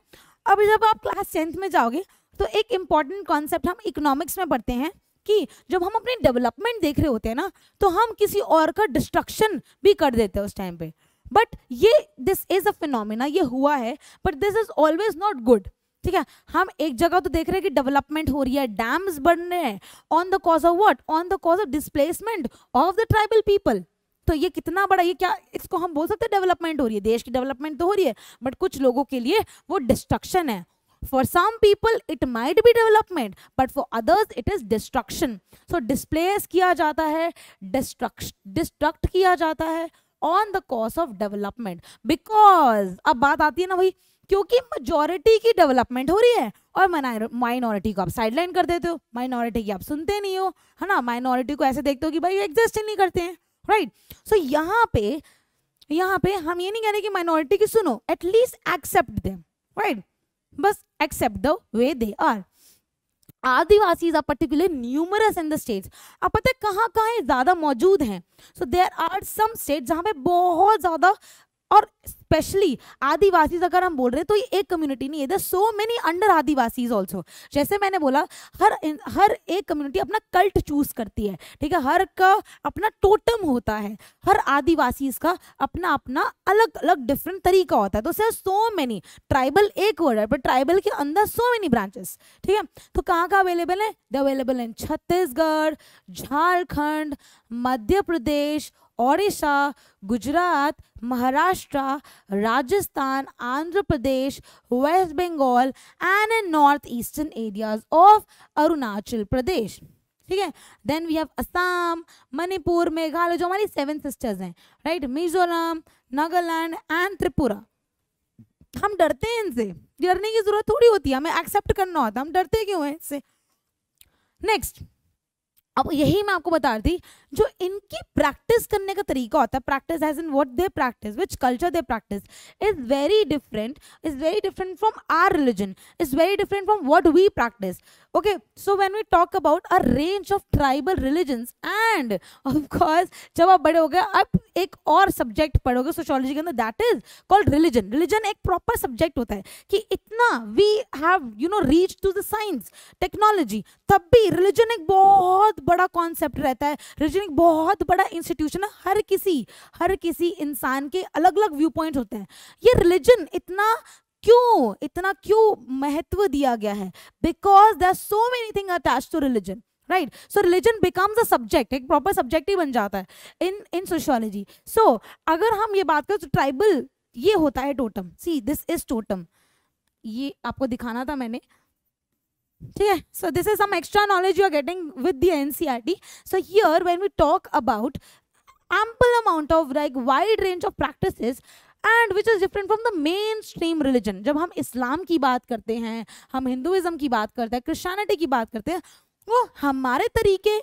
अब जब आप क्लास टेंथ में जाओगे तो एक इम्पॉर्टेंट कॉन्सेप्ट हम इकोनॉमिक्स में पढ़ते हैं कि जब हम अपनी डेवलपमेंट देख रहे होते हैं ना तो हम किसी और का डिस्ट्रक्शन भी कर देते हैं उस टाइम पे बट ये दिस इज अ फिनोमिना ये हुआ है but this is always not good ठीक है हम एक जगह तो देख रहे हैं कि डेवलपमेंट हो रही है डैम्स बन रहे हैं on the cause of what on the cause of displacement of the tribal people तो ये कितना बड़ा ये क्या इसको हम बोल सकते हैं डेवलपमेंट हो रही है देश की डेवलपमेंट तो हो रही है बट कुछ लोगों के लिए वो डिस्ट्रक्शन है for some people it might be development but for others it is destruction so displace किया जाता है डिस्ट्रक्ट डिस्ट्रक्ट किया जाता है on the cost of development because अब बात आती है ना भाई क्योंकि मेजोरिटी की डेवलपमेंट हो रही है और माइनॉरिटी को आप साइडलाइन कर देते हो माइनॉरिटी की आप सुनते नहीं हो है ना माइनॉरिटी को ऐसे देखते हो कि भाई एग्जिस्ट ही नहीं करते हैं राइट सो so, यहाँ पे यहाँ पे हम ये नहीं कह रहे कि माइनॉरिटी की सुनो एटलीस्ट एक्सेप्ट दे राइट बस accept the way they are adivasis are particular numerous in the states आप पता है कहाँ कहाँ ज़्यादा मौजूद हैं so there are some state जहाँ पे बहुत ज़्यादा और स्पेशली आदिवासी अगर हम बोल रहे हैं तो ये एक कम्युनिटी नहीं है there so many under adivasis also जैसे मैंने बोला हर हर एक कम्युनिटी अपना कल्ट चूज करती है ठीक है हर का अपना टोटम होता है हर आदिवासीज का अपना अपना अलग अलग डिफरेंट तरीका होता है तो सर सो मेनी ट्राइबल एक वर्ड है बट ट्राइबल के अंदर सो मेनी ब्रांचेस ठीक है तो कहाँ कहाँ अवेलेबल है available in Chhattisgarh Jharkhand Madhya Pradesh Odisha Gujarat Maharashtra Rajasthan Andhra Pradesh West Bengal and in north eastern areas of Arunachal Pradesh ठीक है then we have Assam Manipur Meghalaya जो हमारी सेवन सिस्टर्स हैं राइट मिजोरम नागालैंड एंड त्रिपुरा हम डरते हैं इनसे डरने की जरूरत थोड़ी होती है हमें एक्सेप्ट करना होता है हम डरते क्यों हैं इससे नेक्स्ट अब यही मैं आपको बता रही थी जो इनकी प्रैक्टिस करने का तरीका होता है practice as in what they practice which culture they practice is very different is very different from our religion is very different from what we practice okay so when we talk about a range of tribal religions and of course जब आप बड़े हो गए आप एक और subject पढ़ोगे sociology के अंदर that is called religion religion एक प्रॉपर सब्जेक्ट होता है कि इतना we have you know reach to the science technology तब भी रिलीजन एक बहुत बड़ा कॉन्सेप्ट रहता है रिलीजन एक बहुत बड़ा इंस्टीट्यूशन है हर किसी हर किसी इंसान के अलग अलग व्यू पॉइंट होते हैं ये रिलीजन इतना क्यों इतना क्यों महत्व दिया गया है because there so many thing attach to religion right so religion becomes a subject एक प्रॉपर सब्जेक्ट ही बन जाता है इन इन सोशियोलॉजी सो अगर हम ये बात करें तो ट्राइबल ये होता है totem see this is totem ये आपको दिखाना था मैंने ठीक है so this is some extra knowledge you are getting with the NCERT so here when we talk about ample amount of like wide range of practices and which is different from the mainstream religion जब हम इस्लाम की बात करते हैं हम Hinduism की बात करते हैं क्रिश्चानिटी की बात करते हैं वो हमारे तरीके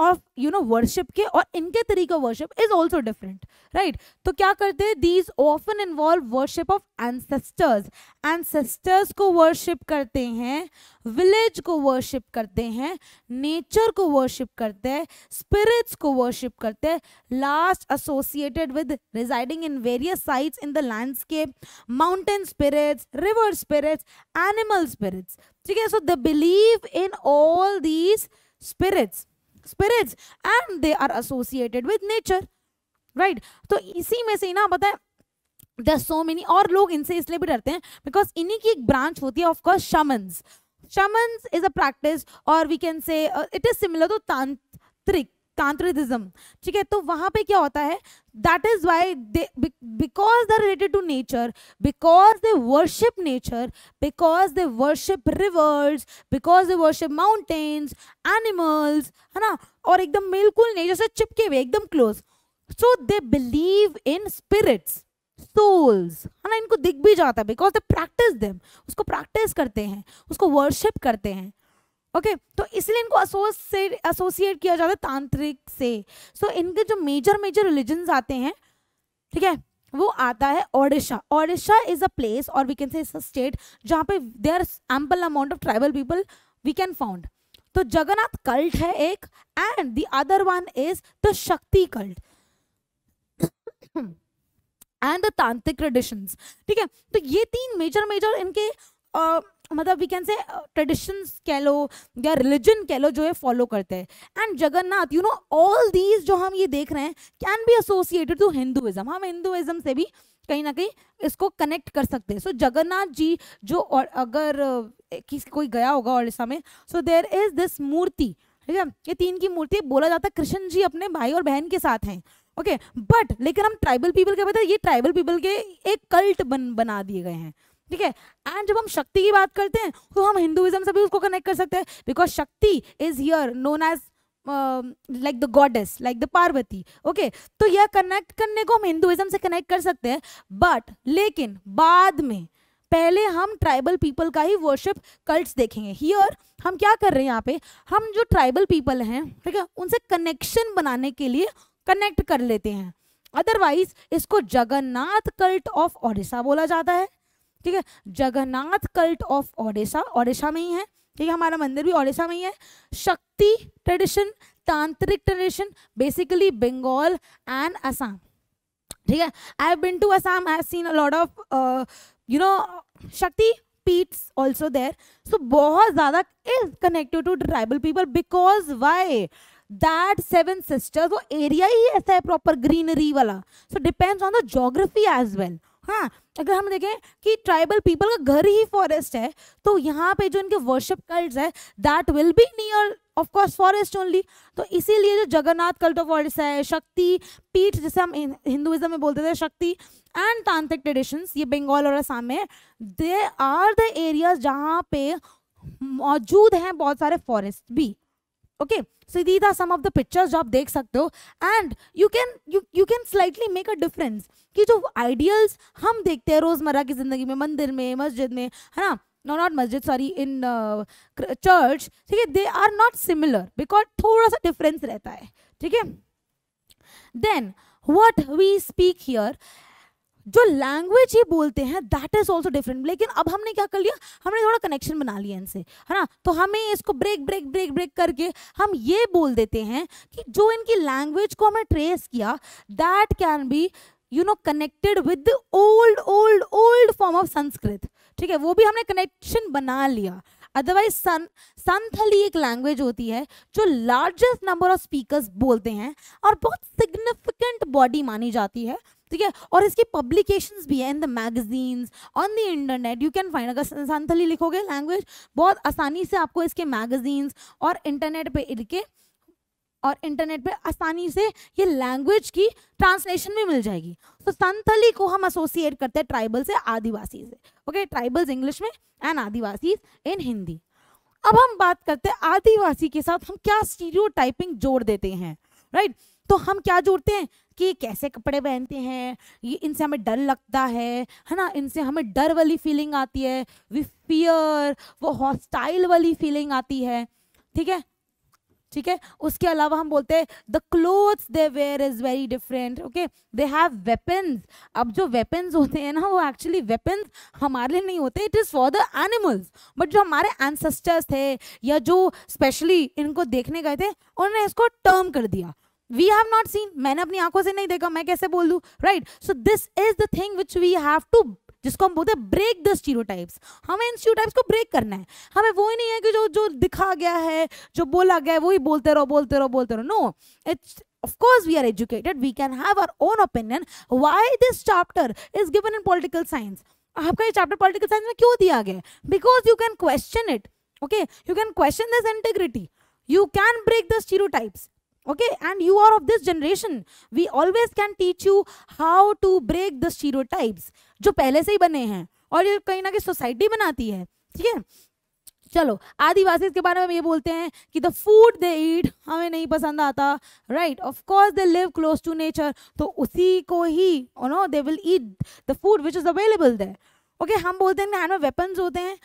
ऑफ यू नो वर्शिप के और इनके तरीके worship is also different right तो क्या करते हैं these often involve worship of ancestors ancestors को वर्शिप करते हैं विलेज को वर्शिप करते हैं नेचर को वर्शिप करते हैं स्पिरिट्स को वर्शिप करते हैं last associated with residing in various sites in the landscape mountain spirits river spirits animal spirits ठीक है so the believe in all these spirits spirits and they are associated with nature right तो इसी में से ना पता है there so many और लोग इनसे इसलिए भी डरते हैं बिकॉज इन्हीं की एक ब्रांच होती है of course shamans shamans is a practice और we can say it is similar to tantric tantrism ठीक है तो वहां पे क्या होता है that is why because the related to nature because they worship nature because they worship rivers because they worship mountains animals है ना और एकदम बिल्कुल नेचर से चिपके हुए एकदम close so they believe in spirits souls है ना इनको दिख भी जाता है बिकॉज दे प्रैक्टिस दम उसको प्रैक्टिस करते हैं उसको वर्शिप करते हैं ओके okay, तो इसलिए इनको एसोसिएट किया जाता है तांत्रिक से सो so, इनके जो मेजर मेजर रिलीजन आते हैं ठीक है वो आता है Odisha Odisha is a place और वी कैन से स्टेट जहाँ पे there ample amount of tribal people we can found तो जगन्नाथ कल्ट है एक and the other one is the Shakti cult and the tantric traditions ठीक है तो ये तीन मेजर मेजर इनके uh, मतलब वी कैन से ट्रेडिशंस कह लो या रिलीजन कह लो जो है फॉलो करते हैं and Jagannath you know all these जो हम ये देख रहे हैं can be associated to Hinduism हम हिंदुइज्म से भी कहीं ना कहीं इसको कनेक्ट कर सकते हैं सो so, जगन्नाथ जी जो और अगर uh, किसी कोई गया होगा उड़ीसा में सो देर इज दिस मूर्ति ठीक है ये तीन की मूर्ति बोला जाता है कृष्ण जी अपने भाई और बहन के साथ हैं ओके okay, बट लेकिन हम ट्राइबल पीपल के बताए ये ट्राइबल पीपल के एक कल्ट बन बना दिए गए हैं ठीक है एंड जब हम शक्ति की बात करते हैं तो हम हिंदुइज्म से भी उसको कनेक्ट कर सकते हैं because Shakti is here known as like the goddess like the Parvati okay तो यह कनेक्ट करने को हम हिंदुइज्म से कनेक्ट कर सकते हैं बट लेकिन बाद में पहले हम ट्राइबल पीपल का ही वर्शिप कल्ट्स देखेंगे हियर हम क्या कर रहे हैं यहाँ पे हम जो ट्राइबल पीपल हैं ठीक है उनसे कनेक्शन बनाने के लिए कनेक्ट कर लेते हैं अदरवाइज इसको जगन्नाथ कल्ट ऑफ ओडिशा बोला जाता है ठीक है जगन्नाथ कल्ट ऑफ ओडिशा ओडिशा में ही है ठीक है हमारा मंदिर भी ओडिशा में ही है Shakti tradition tantric tradition basically Bengal and Assam ठीक है I have been to Assam I have seen a lot of you know Shakti peeths also there so बहुत ज़्यादा is connected to tribal people because why that seven sisters वो एरिया ही ऐसा है प्रॉपर ग्रीनरी वाला so depends on the geography as well हाँ अगर हम देखें कि ट्राइबल पीपल का घर ही फॉरेस्ट है तो यहाँ पे जो इनके वर्शिप कल्ट है that will be near of course forest only तो इसीलिए जो जगन्नाथ कल्ट ऑफ वर्ल्ड है शक्ति पीठ जैसे हम हिंदुइज्म में बोलते थे शक्ति एंड तांत्रिक ट्रेडिशंस ये बंगाल और आसाम में दे आर द एरियाज जहाँ पे मौजूद हैं बहुत सारे फॉरेस्ट भी okay so these are some of the pictures जो आप देख सकते हो and you can you you can slightly make a difference कि जो ideals हम देखते हैं रोज़मर्रा की ज़िंदगी में मंदिर में मस्जिद में है ना नो नॉट मस्जिद सॉरी इन चर्च ठीक है they are not similar because थोड़ा सा डिफरेंस रहता है ठीक है then what we speak here जो लैंग्वेज ही बोलते हैं दैट इज ऑल्सो डिफरेंट लेकिन अब हमने क्या कर लिया हमने थोड़ा कनेक्शन बना लिया इनसे है ना तो हमें इसको ब्रेक ब्रेक ब्रेक ब्रेक करके हम ये बोल देते हैं कि जो इनकी लैंग्वेज को हमने ट्रेस किया that can be you know connected with the old old old form of Sanskrit ठीक है वो भी हमने कनेक्शन बना लिया अदरवाइज सन संथली एक लैंग्वेज होती है जो लार्जेस्ट नंबर ऑफ स्पीकर्स बोलते हैं और बहुत सिग्निफिकेंट बॉडी मानी जाती है ठीक है और इसकी पब्लिकेशंस भी है in the magazines on the internet you can find अगर संथली लिखोगे लैंग्वेज बहुत आसानी से आपको इसके मैगजीन्स और इंटरनेट पर इनके और इंटरनेट पे आसानी से ये लैंग्वेज की ट्रांसलेशन भी मिल जाएगी तो संथली को हम एसोसिएट करते हैं ट्राइबल से आदिवासी से ओके ट्राइबल्स इंग्लिश में एंड आदिवासी इन हिंदी अब हम बात करते हैं आदिवासी के साथ हम क्या स्टीरियो जोड़ देते हैं राइट तो हम क्या जोड़ते हैं कि कैसे कपड़े पहनते हैं ये इनसे हमें डर लगता है है ना इनसे हमें डर वाली फीलिंग आती है वी फियर वो हॉस्टाइल वाली फीलिंग आती है ठीक है ठीक है उसके अलावा हम बोलते हैं the clothes they wear is very different okay they have weapons अब जो वेपन्स होते हैं ना वो एक्चुअली वेपन्स हमारे लिए नहीं होते it is for the animals but जो हमारे एंसेस्टर्स थे या जो स्पेशली इनको देखने गए थे उन्होंने इसको टर्म कर दिया वी हैव नॉट सीन मैंने अपनी आंखों से नहीं देखा मैं कैसे बोल दूँ right so this is the thing which we have to जिसको हम बोलते हैं ब्रेक द स्टीरियोटाइप्स हमें इन स्टीरियोटाइप्स को ब्रेक करना है हमें वो ही नहीं है कि जो जो दिखा गया है जो बोला गया है वो ही बोलते रहो बोलते रहो बोलते रहो no it's of course we are educated we can have our own opinion why this chapter is given in political science आपका ये chapter political science में क्यों दिया गया because you can question it okay you can question this integrity you can break the stereotypes okay and you are of this generation we always can teach you how to break the stereotypes जो पहले से ही बने हैं और ये कहीं ना कहीं सोसाइटी बनाती है ठीक है चलो आदिवासी के बारे में ये बोलते हैं कि द फूड दे ईट हमें नहीं पसंद आता right of course they live close to nature तो उसी को ही no they will eat the food which is available there okay हम बोलते हैं हैंड में वेपन्स होते हैं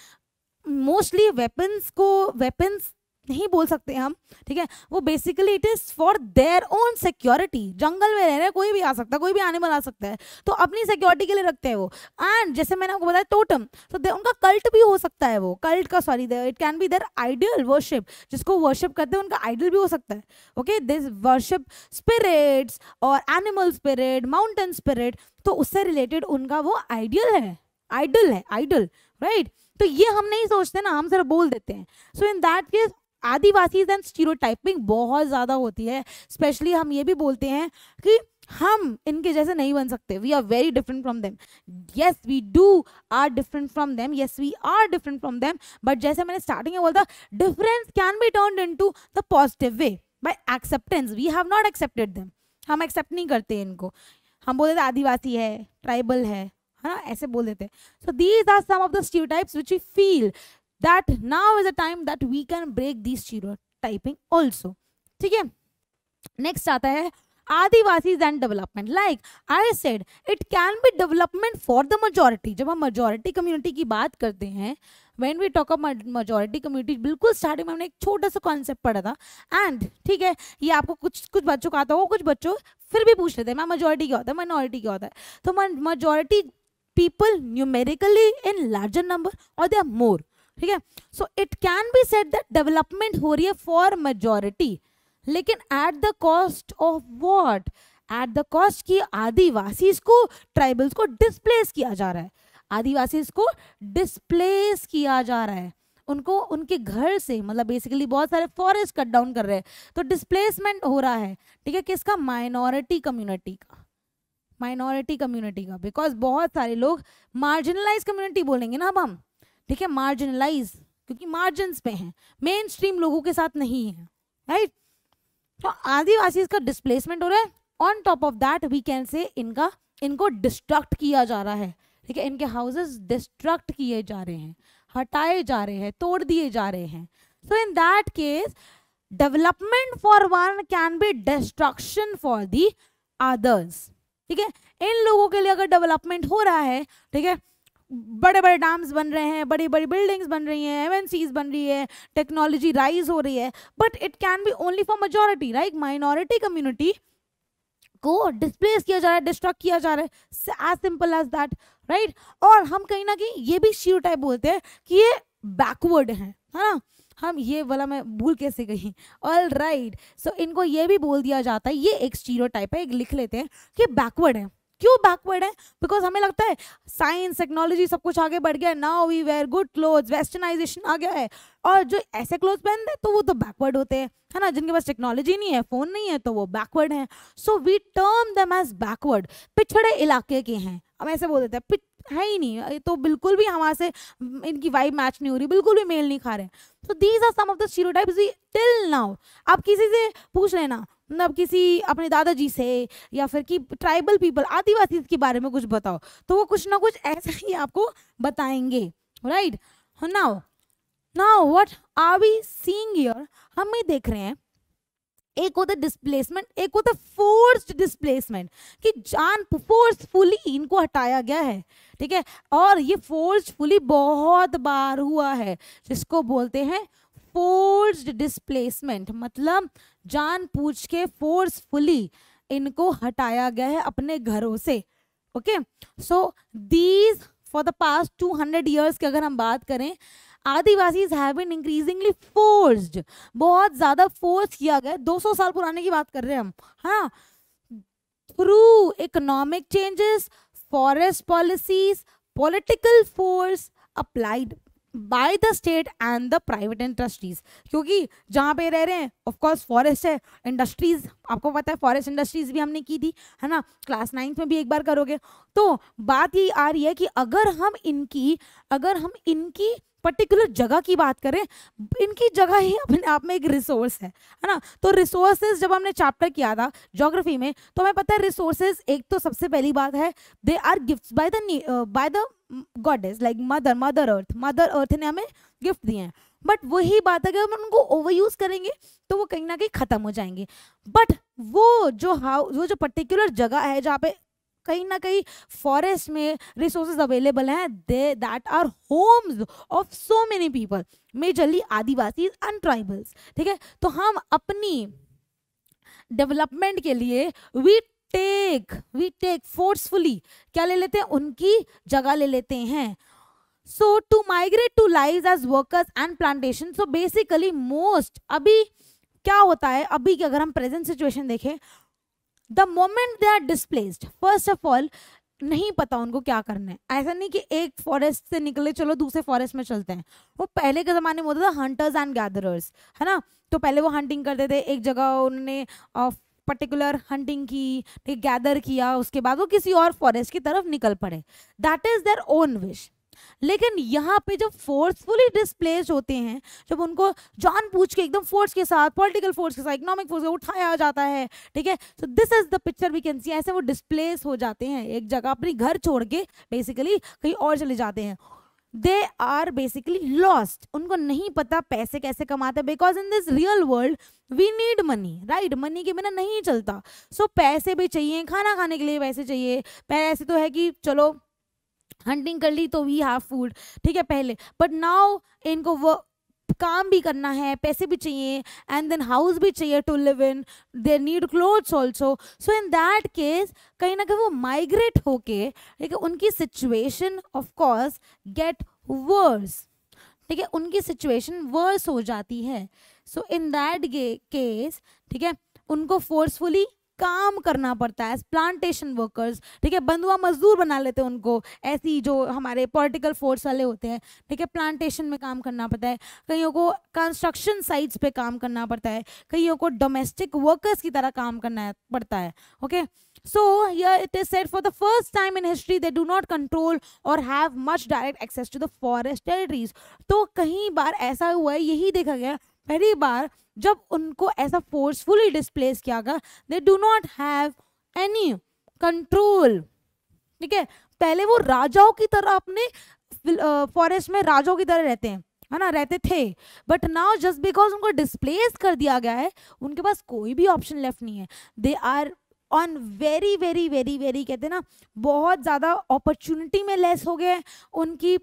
मोस्टली वेपन्स को वेपन्स नहीं बोल सकते हम ठीक है वो basically it is for their own security जंगल में रह रहे कोई भी आ सकता है कोई भी आने आ सकता है तो अपनी सिक्योरिटी के लिए रखते हैं वो एंड जैसे मैंने आपको बताया टोटम तो so, उनका कल्ट भी हो सकता है वो कल्ट का sorry it can be their ideal worship जिसको वर्शिप करते हैं उनका आइडियल भी हो सकता है ओके दिस वर्शिप स्पिरिट्स और एनिमल स्पिरिट माउंटेन स्पिरिट तो उससे रिलेटेड उनका वो आइडियल है आइडल है आइडल राइट right? तो ये हम नहीं सोचते ना हम सिर्फ बोल देते हैं so in that case adivasi and stereotyping बहुत ज़्यादा होती है स्पेशली हम ये भी बोलते हैं कि हम इनके जैसे नहीं बन सकते we are very different from them yes we do are different from them yes we are different from them but जैसे मैंने स्टार्टिंग में बोलता difference can be turn in to the positive way by acceptance we have not accepted them हम accept नहीं करते इनको हम बोलते आदिवासी है ट्राइबल है है ना ऐसे बोल देते हैं so these are some of the stereotypes which you feel that now is the time that we can break these stereotyping also ठीक है नेक्स्ट आता है Adivasis and development like I said it can be development for the majority जब हम majority community की बात करते हैं when we talk up majority community बिल्कुल स्टार्टिंग में हमने एक छोटा सा कॉन्सेप्ट पढ़ा था एंड ठीक है ये आपको कुछ कुछ बच्चों का आता होगा कुछ बच्चों फिर भी पूछ लेते हैं मैं मेजोरिटी क्या होता है माइनॉरिटी क्या होता है तो majority people numerically in larger number और दे आर मोर ठीक है so it can be set that development हो रही है फॉर मेजोरिटी लेकिन at the cost of what at the cost की आदिवासी को ट्राइबल्स को डिस्प्लेस किया जा रहा है आदिवासी को डिस्प्लेस किया जा रहा है उनको उनके घर से मतलब बेसिकली बहुत सारे फॉरेस्ट कट डाउन कर रहे हैं तो डिस्प्लेसमेंट हो रहा है ठीक है किसका माइनॉरिटी कम्युनिटी का माइनॉरिटी कम्युनिटी का बिकॉज बहुत सारे लोग मार्जिनलाइज कम्युनिटी बोलेंगे ना अब हम ठीक है मार्जिनलाइज क्योंकि मार्जिन पे हैं मेन स्ट्रीम लोगों के साथ नहीं है राइट तो आदिवासी का डिस्प्लेसमेंट हो रहा है on top of that we can say इनका इनको डिस्ट्रक्ट किया जा रहा है ठीक है इनके हाउसेस डिस्ट्रक्ट किए जा रहे हैं हटाए जा रहे हैं तोड़ दिए जा रहे हैं so in that case development for one can be destruction for the others ठीक है इन लोगों के लिए अगर डेवलपमेंट हो रहा है ठीक है बड़े बड़े डैम्स बन रहे हैं बड़ी बड़ी बिल्डिंग्स बन रही हैं एम बन रही है टेक्नोलॉजी राइज हो रही है but it can be only for majority right minority community को डिस्प्लेस किया जा रहा है डिस्ट्रक्ट किया जा रहा है as simple as that right और हम कहीं ना कहीं ये भी शीर टाइप बोलते हैं कि ये बैकवर्ड हैं है ना हम ये वाला मैं भूल कैसे गई ऑल राइट सो इनको ये भी बोल दिया जाता है ये एक शीरो टाइप है एक लिख लेते हैं कि बैकवर्ड है क्यों बैकवर्ड है बिकॉज हमें लगता है साइंस टेक्नोलॉजी सब कुछ आगे बढ़ गया now we wear good cloth westernisation आ गया है और जो ऐसे क्लोथ पहनते हैं तो वो तो बैकवर्ड होते हैं है ना जिनके पास टेक्नोलॉजी नहीं है फ़ोन नहीं है तो वो बैकवर्ड है so we term them as backward पिछड़े इलाके के हैं हम ऐसे बोल देते हैं है ही नहीं तो बिल्कुल भी हमारे से इनकी वाइब मैच नहीं हो रही बिल्कुल भी मेल नहीं खा रहे so these are some of the stereotype till now आप किसी से पूछ लेना मतलब किसी अपने दादाजी से या फिर कि ट्राइबल पीपल आदिवासी के बारे में कुछ बताओ तो वो कुछ ना कुछ ऐसा ही आपको बताएंगे right now now what are we seeing here हम ही देख रहे हैं एक होता है डिस्प्लेसमेंट एक होता है फोर्स्ड डिस्प्लेसमेंट कि जान फोर्सफुली इनको हटाया गया है ठीक है और ये फोर्सफुली बहुत बार हुआ है जिसको बोलते हैं फोर्स्ड डिस्प्लेसमेंट मतलब जान पूछ के फोर्सफुली इनको हटाया गया है अपने घरों से okay so these for the past 200 hundred years की अगर हम बात करें Adivasi have been increasingly forced बहुत ज़्यादा फोर्स किया गया 200 साल पुराने की बात कर रहे हैं हम हाँ through economic changes forest policies political force applied by the state and the private industries क्योंकि जहाँ पे रह रहे हैं ऑफकोर्स फॉरेस्ट है इंडस्ट्रीज आपको पता है फॉरेस्ट इंडस्ट्रीज भी हमने की थी है ना क्लास नाइन्थ में भी एक बार करोगे तो बात ये आ रही है कि अगर हम इनकी अगर हम इनकी पर्टिकुलर जगह की बात करें इनकी जगह ही अपने आप में एक रिसोर्स है है ना तो रिसोर्सेज जब हमने चैप्टर किया था जोग्राफी में तो हमें पता है रिसोर्सेज एक तो सबसे पहली बात है they are gift by the by the is like mother mother earth mother earth ने हमें गिफ्ट दिए हैं बट वही बात है कि हम उनको ओवर यूज करेंगे तो वो कहीं ना कहीं खत्म हो जाएंगे बट वो जो हाउ वो जो पर्टिकुलर जगह है जहाँ पे कहीं ना कहीं फॉरेस्ट में रिसोर्सेज अवेलेबल हैं they that are homes of so many people majorly Adivasi and tribals ठीक है तो हम अपनी डेवलपमेंट के लिए we take we take forcefully क्या ले लेते हैं उनकी जगह ले लेते हैं so to migrate to lies as workers and plantation so basically most अभी क्या होता है अभी की अगर हम प्रेजेंट सिचुएशन देखें the moment they are displaced first of all नहीं पता उनको क्या करना है ऐसा नहीं कि एक फॉरेस्ट से निकले चलो दूसरे फॉरेस्ट में चलते हैं वो पहले के ज़माने में होता था हंटर्स एंड गैदरर्स है ना तो पहले वो हंटिंग करते थे एक जगह उन्होंने पर्टिकुलर हंटिंग की गैदर किया उसके बाद वो किसी और फॉरेस्ट की तरफ निकल पड़े that is their own wish लेकिन यहाँ पे जब फोर्सफुली डिस्प्लेस होते हैं जब उनको जान पूछ के एकदम फोर्स के साथ पॉलिटिकल फोर्स के साथ इकोनॉमिक फोर्स उठाया जाता है ठीक है so this is the picture we can see ऐसे वो डिस्प्लेस हो जाते हैं एक जगह अपनी घर छोड़ के बेसिकली कहीं और चले जाते हैं दे आर बेसिकली लॉस्ट उनको नहीं पता पैसे कैसे कमाते because in this real world we need money right money के बिना नहीं चलता सो so, पैसे भी चाहिए खाना खाने के लिए पैसे चाहिए पैसे तो है कि चलो हंटिंग कर ली तो वी हैव फूड ठीक है पहले बट नाउ इनको वो काम भी करना है पैसे भी चाहिए एंड देन हाउस भी चाहिए to live in they need clothes also so in that case कहीं ना कहीं वो माइग्रेट होके ठीक है उनकी situation of course get worse ठीक है उनकी सिचुएशन वर्स हो जाती है सो इन दैट केस ठीक है उनको फोर्सफुली काम करना पड़ता है प्लांटेशन वर्कर्स ठीक है बंधुआ मजदूर बना लेते हैं उनको ऐसी जो हमारे पॉलिटिकल फोर्स वाले होते हैं ठीक है प्लांटेशन में काम करना पड़ता है कईयों को कंस्ट्रक्शन साइट्स पे काम करना पड़ता है कईयों को डोमेस्टिक वर्कर्स की तरह काम करना पड़ता है okay so here it is said for the first time in history they do not control or have much direct access to the forest territories तो कहीं बार ऐसा हुआ है यही देखा गया पहली बार जब उनको ऐसा फोर्सफुली डिस्प्लेस किया गया they do not have any control ठीक है पहले वो राजाओं की तरह अपने फॉरेस्ट में राजाओं की तरह रहते हैं है ना रहते थे बट नाउ जस्ट बिकॉज उनको डिस्प्लेस कर दिया गया है उनके पास कोई भी ऑप्शन लेफ्ट नहीं है they are on very very very very कहते हैं ना बहुत ज़्यादा अपॉर्चुनिटी में लेस हो गए उनकी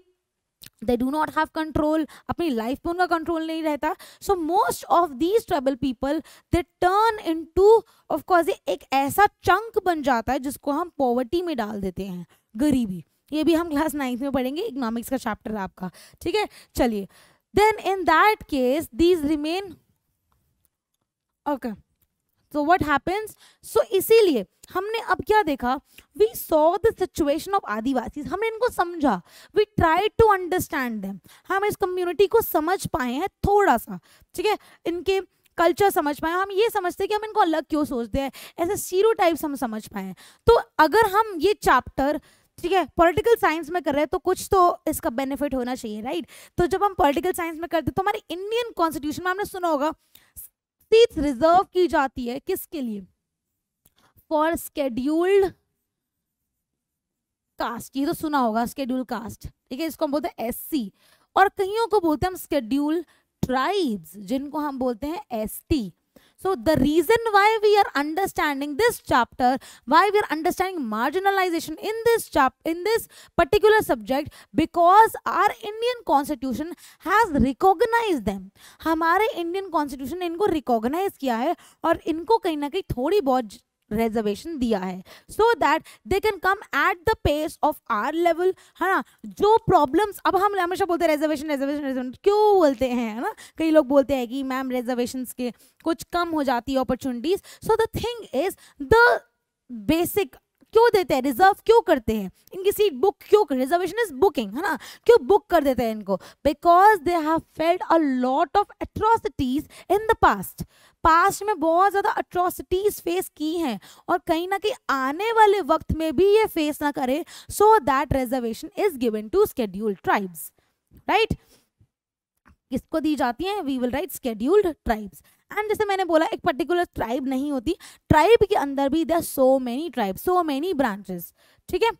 they do not have control अपनी लाइफ पे उनका कंट्रोल नहीं रहता so most of these tribal people they turn in into of course एक ऐसा चंक बन जाता है जिसको हम पॉवर्टी में डाल देते हैं गरीबी ये भी हम क्लास नाइन्थ में पढ़ेंगे इकोनॉमिक्स का चैप्टर आपका ठीक है चलिए then in that case these remain okay so what happens so इसीलिए हमने अब क्या देखा we saw the situation of Adivasi हमने इनको समझा we try to understand them हम इस कम्युनिटी को समझ पाए हैं थोड़ा सा ठीक है इनके कल्चर समझ पाए हम ये समझते हैं कि हम इनको अलग क्यों सोचते हैं ऐसे सीरो टाइप्स हम समझ पाए हैं तो अगर हम ये चैप्टर ठीक है पॉलिटिकल साइंस में कर रहे हैं तो कुछ तो इसका बेनिफिट होना चाहिए राइट तो जब हम पॉलिटिकल साइंस में करते तो हमारे इंडियन कॉन्स्टिट्यूशन में हमने सुना होगा सीट्स रिजर्व की जाती है किसके लिए फॉर स्केड्यूल्ड कास्ट ये तो सुना होगा स्केड्यूल कास्ट ठीक है इसको हम बोलते हैं एससी और कईयों को बोलते हैं हम स्केड्यूल ट्राइब्स जिनको हम बोलते हैं ST So the reason why we are understanding this chapter, why we are understanding marginalization in this chap in this particular subject, because our Indian Constitution has recognized them. hamare Indian Constitution inko recognize kiya hai aur inko kahin na kahin thodi bahut reservation दिया है so that they can come at the pace of our level है ना जो problems अब हम हमेशा बोलते हैं रिजर्वेशन रिजर्वेशन रिजर्वेशन क्यों बोलते हैं है ना कई लोग बोलते हैं कि मैम रिजर्वेशन के कुछ कम हो जाती है opportunities so the thing is the basic क्यों देते हैं रिजर्व क्यों करते हैं इनकी सीट बुक क्यों कर रिजर्वेशन इज बुकिंग है ना क्यों बुक कर देते हैं इनको because they have failed a lot of atrocities in the past past में बहुत ज़्यादा अट्रॉसिटीज फेस की हैं और कहीं ना कहीं आने वाले वक्त में भी ये फेस ना करें so that reservation is given to scheduled tribes right किसको दी जाती हैं we will write scheduled tribes and जैसे मैंने बोला एक पर्टिकुलर ट्राइब नहीं होती ट्राइब के अंदर भी there so many tribe so many branches ठीक है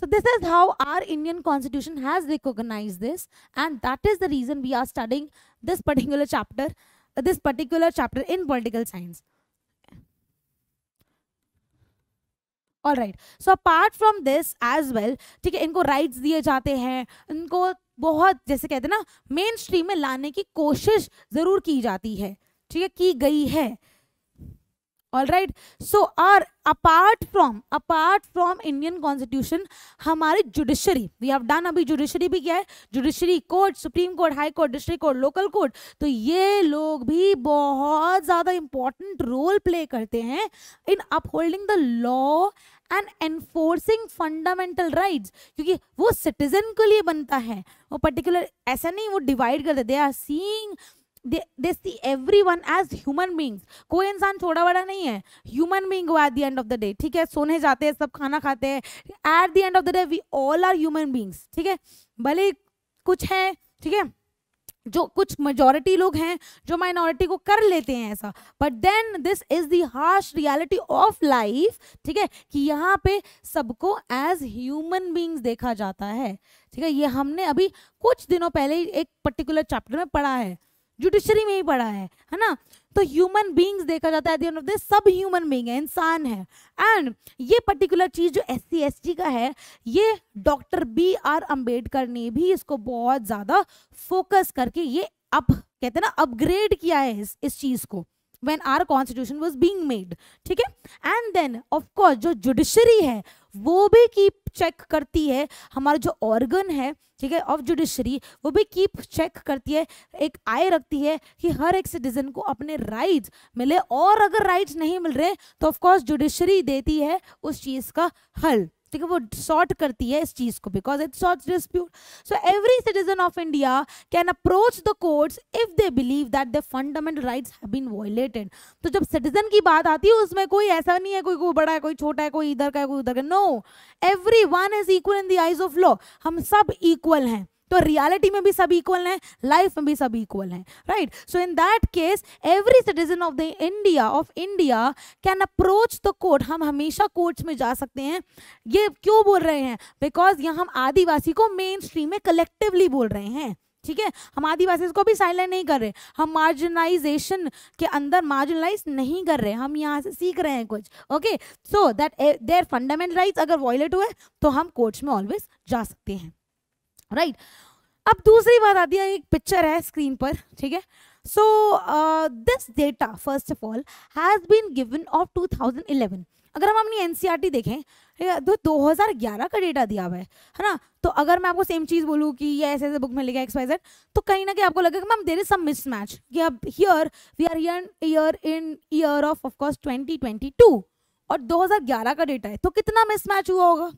so this is how our Indian constitution has recognise this and that is the reason we are studying this particular chapter this particular chapter in political science all right so apart from this as well ठीक है इनको rights दिए जाते हैं इनको बहुत जैसे कहते हैं ना मेन स्ट्रीम में लाने की कोशिश जरूर की जाती है ठीक है की गई है all right so our apart from apart from Indian constitution हमारे जुडिशरी वी हैव डन अभी जुडिशरी भी क्या है judiciary court supreme court high court district court local court तो ये लोग भी बहुत ज़्यादा इंपॉर्टेंट रोल प्ले करते हैं in upholding the law and enforcing fundamental rights क्योंकि वो सिटीजन के लिए बनता है वो पर्टिकुलर ऐसा नहीं वो डिवाइड करते they are seeing they see every one as human beings कोई इंसान छोटा बड़ा नहीं है ह्यूमन बींग वो at the end of the day ठीक है सोने जाते हैं सब खाना खाते हैं at the end of the day we all are human beings ठीक है भले कुछ है ठीक है जो कुछ मेजोरिटी लोग हैं जो माइनॉरिटी को कर लेते हैं ऐसा but then this is the harsh reality of life ठीक है कि यहाँ पे सबको एज ह्यूमन बींग्स देखा जाता है ठीक है ये हमने अभी कुछ दिनों पहले एक पर्टिकुलर चैप्टर में पढ़ा है जुडिशरी में ही पढ़ा है है ना तो ह्यूमन बींग्स देखा जाता है एट सब ह्यूमन बींग है इंसान है एंड ये पर्टिकुलर चीज़ जो एस सी का है ये डॉक्टर बी आर अम्बेडकर ने भी इसको बहुत ज़्यादा फोकस करके ये अप कहते हैं ना अपग्रेड किया है इस इस चीज़ को when our constitution was being made ठीक है एंड देन ऑफ कोर्स जो जुडिशरी है वो भी कीप चेक करती है हमारा जो ऑर्गन है ठीक है ऑफ जुडिशरी वो भी कीप चेक करती है एक आय रखती है कि हर एक सिटीजन को अपने राइट्स मिले और अगर राइट्स नहीं मिल रहे तो ऑफकोर्स जुडिशरी देती है उस चीज़ का हल ठीक है वो सॉर्ट करती है इस चीज़ को because it sort dispute so every citizen of India can approach the courts if they believe that the fundamental rights have been violated तो जब सिटीजन की बात आती है उसमें कोई ऐसा नहीं है कोई कोई बड़ा है कोई छोटा है कोई इधर का है कोई उधर का no every one is equal in the eyes of law हम सब इक्वल हैं तो रियलिटी में भी सब इक्वल हैं लाइफ में भी सब इक्वल हैं right so in that case every citizen of the India of India can approach the court हम हमेशा कोर्ट्स में जा सकते हैं ये क्यों बोल रहे हैं बिकॉज यहाँ हम आदिवासी को मेन स्ट्रीम में कलेक्टिवली बोल रहे हैं ठीक है हम आदिवासी को भी साइलेंट नहीं कर रहे हम मार्जिनाइजेशन के अंदर मार्जिनलाइज नहीं कर रहे हम यहाँ से सीख रहे हैं कुछ okay so that their fundamental rights अगर वॉयलेट हुए तो हम कोर्ट्स में ऑलवेज जा सकते हैं राइट अब दूसरी बात आती है एक पिक्चर है स्क्रीन पर ठीक है so this data first of all has been given of 2011 अगर हम अपनी एनसीईआरटी e देखें ठीक है तो 2011 का डेटा दिया हुआ है है ना तो अगर मैं आपको सेम चीज़ बोलूँ कि ये ऐसे ऐसे बुक में लिखा एक्स वाई जेड तो कहीं ना कहीं आपको लगेगा ma'am there is some mismatch कि अब here we are year in year of of course twenty और 2011 का डेटा है तो कितना मिसमैच हुआ होगा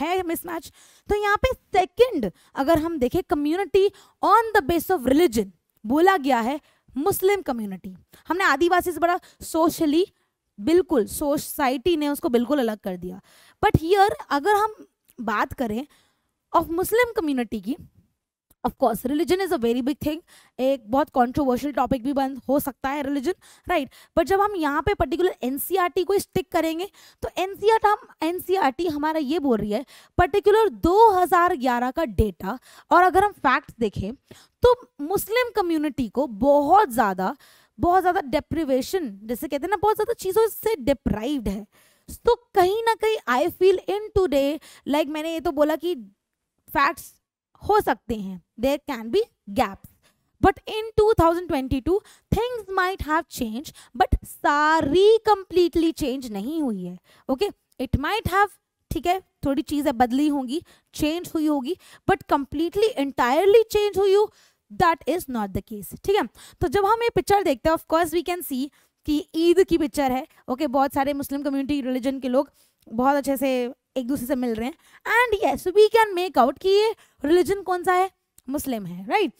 है मिसमैच तो यहाँ पे सेकंड अगर हम देखें community on the base of religion बोला गया है मुस्लिम कम्युनिटी हमने आदिवासी से बड़ा सोशली बिल्कुल सोसाइटी ने उसको बिल्कुल अलग कर दिया बट हियर अगर हम बात करें ऑफ मुस्लिम कम्युनिटी की of course religion is a very big thing एक बहुत कॉन्ट्रोवर्शियल टॉपिक भी बन हो सकता है रिलीजन राइट बट जब हम यहाँ पे particular N C R T को स्टिक करेंगे तो एन सी आर हम एन e हमारा ये बोल रही है पर्टिकुलर 2011 का डेटा और अगर हम फैक्ट देखें तो मुस्लिम कम्युनिटी को बहुत ज़्यादा बहुत ज़्यादा डिप्रिवेशन जैसे कहते हैं ना बहुत ज़्यादा चीज़ों से डिप्राइव्ड है तो कहीं ना कहीं I feel in today like मैंने ये तो बोला कि फैक्ट्स हो सकते हैं there can be gaps but in 2022 things might have change but सारी कंप्लीटली चेंज नहीं हुई है ओके इट माइट हैव ठीक है थोड़ी चीज़ें बदली होंगी चेंज हुई होगी बट कंप्लीटली इंटायरली चेंज हुई हो that is not the case ठीक है तो जब हम ये पिक्चर देखते हैं ऑफकोर्स वी कैन सी कि ईद की पिक्चर है ओके okay, बहुत सारे मुस्लिम कम्युनिटी रिलीजन के लोग बहुत अच्छे से एक दूसरे से मिल रहे हैं and yes we can make out कि ये रिलीजन कौन सा है मुस्लिम है right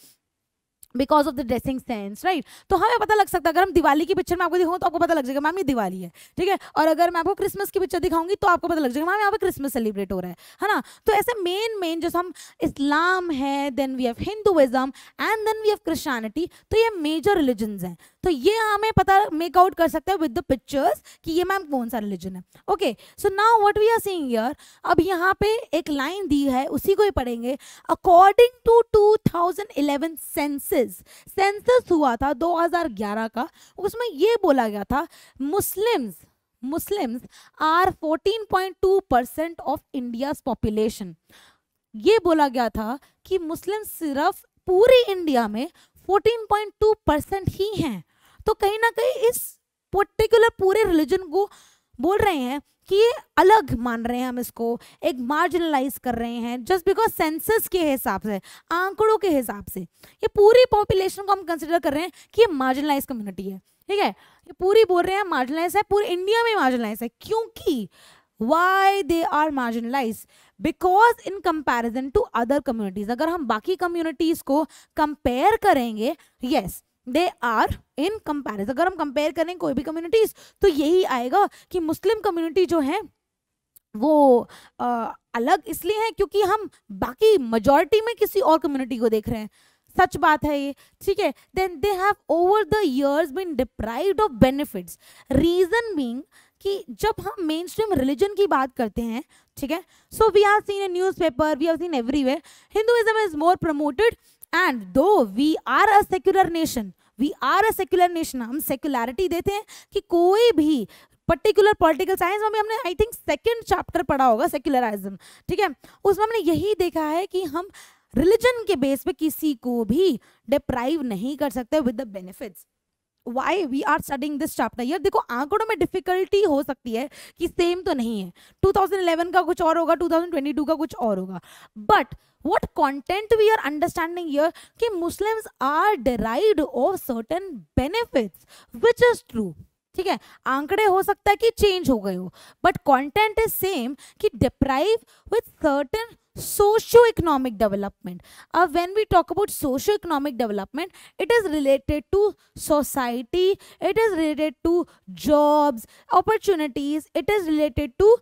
because of the dressing sense right तो हमें पता लग सकता है अगर हम दिवाली की पिक्चर में आपको दिखाऊँ तो आपको पता लग जाएगा मैम ये दिवाली है ठीक है और अगर मैं आपको क्रिसमस की पिक्चर दिखाऊंगी तो आपको पता लग जाएगा मैम यहाँ पे क्रिसमस सेलिब्रेट हो रहा है है ना तो ऐसे मेन मेन जैसे हम इस्लाम है then we have Hinduism and then we have Christianity तो ये मेजर रिलीजन्स हैं तो ये हमें पता मेकआउट कर सकते हैं विद द पिक्चर्स कि ये मैम कौन सा रिलीजन है okay so now what we are seeing here अब यहाँ पे एक लाइन दी है उसी को ही पढ़ेंगे अकॉर्डिंग टू 2011 सेंसेस सेंसस हुआ था 2011 का उसमें ये बोला गया था Muslims Muslims are 14.2 percent of India's population ये बोला गया था कि मुस्लिम सिर्फ पूरी इंडिया में 14.2 परसेंट ही हैं तो कहीं ना कहीं इस पर्टिकुलर पूरे रिलीजन को बोल रहे हैं कि ये अलग मान रहे हैं हम इसको एक मार्जिनलाइज कर रहे हैं जस्ट बिकॉज सेंसस के हिसाब से आंकड़ों के हिसाब से ये पूरी पॉपुलेशन को हम कंसिडर कर रहे हैं कि ये मार्जिनलाइज कम्युनिटी है ठीक है ये पूरी बोल रहे हैं मार्जिनलाइज है पूरे इंडिया में मार्जिनलाइज है क्योंकि why they are marginalise because in comparison to other communities अगर हम बाकी कम्युनिटीज को कंपेयर करेंगे yes they are in comparison अगर हम कंपेयर करें कोई भी कम्युनिटीज तो यही आएगा कि मुस्लिम कम्युनिटी जो है वो आ, अलग इसलिए है क्योंकि हम बाकी मजॉरिटी में किसी और कम्युनिटी को देख रहे हैं सच बात है ये ठीक है then they have over the years been deprived of benefits reason being कि जब हम मेन स्ट्रीम रिलीजन की बात करते हैं ठीक है so we have seen a newspaper we have seen everywhere Hinduism is more promoted and though we are a secular nation we are a secular nation हम सेक्युलरिटी देते हैं कि कोई भी पर्टिकुलर पॉलिटिकल साइंस में हमने आई थिंक सेकेंड चैप्टर पढ़ा होगा सेक्युलराइज्म ठीक है उसमें हमने यही देखा है कि हम रिलीजन के बेस पे किसी को भी डिप्राइव नहीं कर सकते with the benefits why we are studying this chapter यार देखो आंकड़ों में डिफिकल्टी हो सकती है कि सेम तो नहीं है 2011 का कुछ और होगा 2022 का कुछ और होगा but what content we are understanding here कि muslims are deprived of certain benefits which is true Okay, है आंकड़े हो सकता है कि चेंज हो गए हो बट कंटेंट इज सेम कि socio economic development. Uh, when we talk about socio economic development, it is related to society, it is related to jobs, opportunities, it is related to,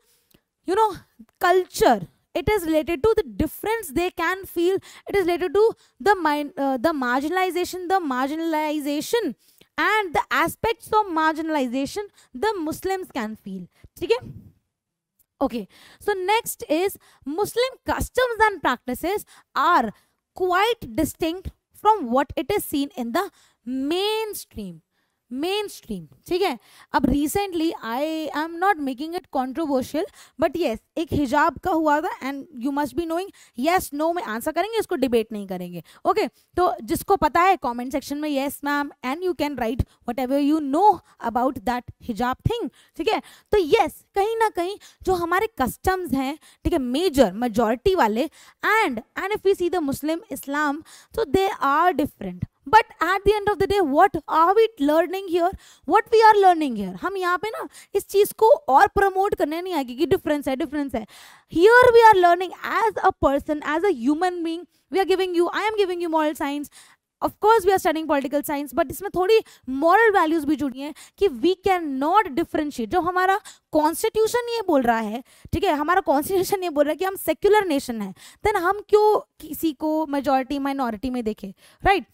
you know, culture it is related to the difference they can feel it is related to the uh, the marginalization the marginalization and the aspects of marginalization the muslims can feel okay okay so next is muslim customs and practices are quite distinct from what it is seen in the mainstream mainstream ठीक है अब recently I I am not making it controversial but yes एक हिजाब का हुआ था and you must be knowing yes no में answer करेंगे इसको डिबेट नहीं करेंगे ओके okay, तो जिसको पता है कॉमेंट सेक्शन में yes ma'am and you can write whatever you know about that हिजाब थिंग ठीक है तो येस yes, कहीं ना कहीं जो हमारे कस्टम्स हैं ठीक है मेजर मेजोरिटी वाले and and if you see the Muslim Islam तो they are different but at the end of the day what are we learning here what we are learning here हम यहाँ पे ना इस चीज़ को और प्रमोट करने नहीं आएगी कि डिफरेंस है डिफरेंस है here we are learning as a person as a human being we are giving you I am giving you moral science of course we are studying political science but इसमें थोड़ी moral values भी जुड़ी हैं कि we can not differentiate जो हमारा constitution ये बोल रहा है ठीक है हमारा कॉन्स्टिट्यूशन ये बोल रहा है कि हम सेक्युलर नेशन है देन हम क्यों किसी को मेजोरिटी माइनॉरिटी में देखें right right?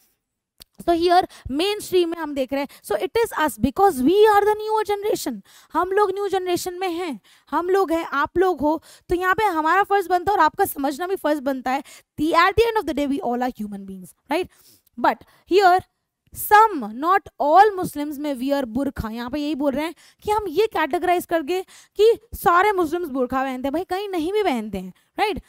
So here mainstream में हम देख रहे हैं so it is us because we are the new generation हम लोग न्यू जनरेशन में हैं हम लोग हैं आप लोग हो तो यहाँ पे हमारा फर्ज बनता है और आपका समझना भी फर्ज बनता है the at the end of the day we all are human beings right but here some not all Muslims में वियर बुरखा यहाँ पे यही बोल रहे हैं कि हम ये कैटेगराइज करके कि सारे मुस्लिम्स बुरखा पहनते हैं भाई कहीं नहीं भी पहनते हैं right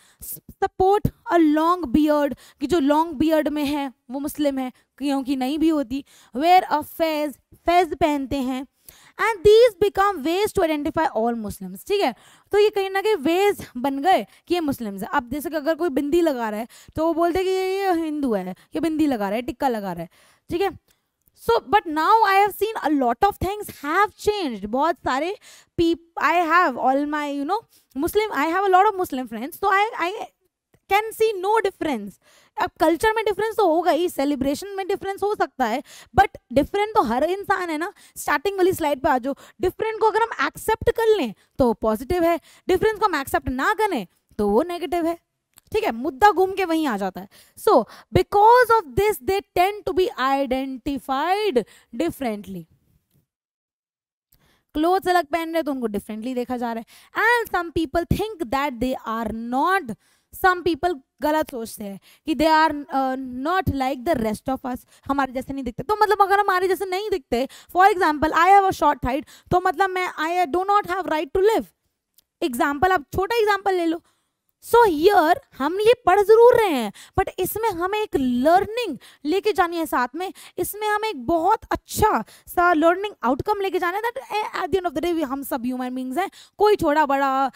support a long beard कि जो लॉन्ग बियर्ड में है वो मुस्लिम है क्योंकि नहीं भी होती वेयर अ फेज फेज पहनते हैं and these become ways to identify all Muslims ठीक है तो ये कहीं ना कहीं वेज बन गए कि ये मुस्लिम्स हैं अब जैसे कि अगर कोई बिंदी लगा रहा है तो वो बोलते हैं कि ये हिंदू है ये बिंदी लगा रहा है टिक्का लगा रहा है ठीक है so but now I have seen a lot of things have changed बहुत सारे पी I have all my you know Muslim I have a lot of Muslim friends तो I I can see no difference अब culture में difference तो होगा ही celebration में difference हो सकता है बट डिफरेंट तो हर इंसान है ना स्टार्टिंग वाली स्लाइड पे आ जाओ डिफरेंट को अगर हम एक्सेप्ट कर लें तो पॉजिटिव है डिफरेंस को हम एक्सेप्ट ना करें तो वो नेगेटिव है ठीक है मुद्दा घूम के वहीं आ जाता है so because of this they tend to be identified differently cloth अलग पहन रहे तो उनको डिफरेंटली देखा जा रहा है and some people think that they are not some people गलत सोचते हैं कि they are not like the rest of us हमारे जैसे नहीं दिखते तो मतलब अगर हमारे जैसे नहीं दिखते for example I have a short height तो मतलब मैं I do not have right to live example आप छोटा एग्जाम्पल ले लो सो so हियर हम ये पढ़ जरूर रहे हैं बट इसमें हमें एक लर्निंग लेके जानी है साथ में इसमें हमें एक बहुत अच्छा सा लर्निंग आउटकम लेके जाना है that at the end of the day हम सब ह्यूमन बींग्स हैं कोई छोटा बड़ा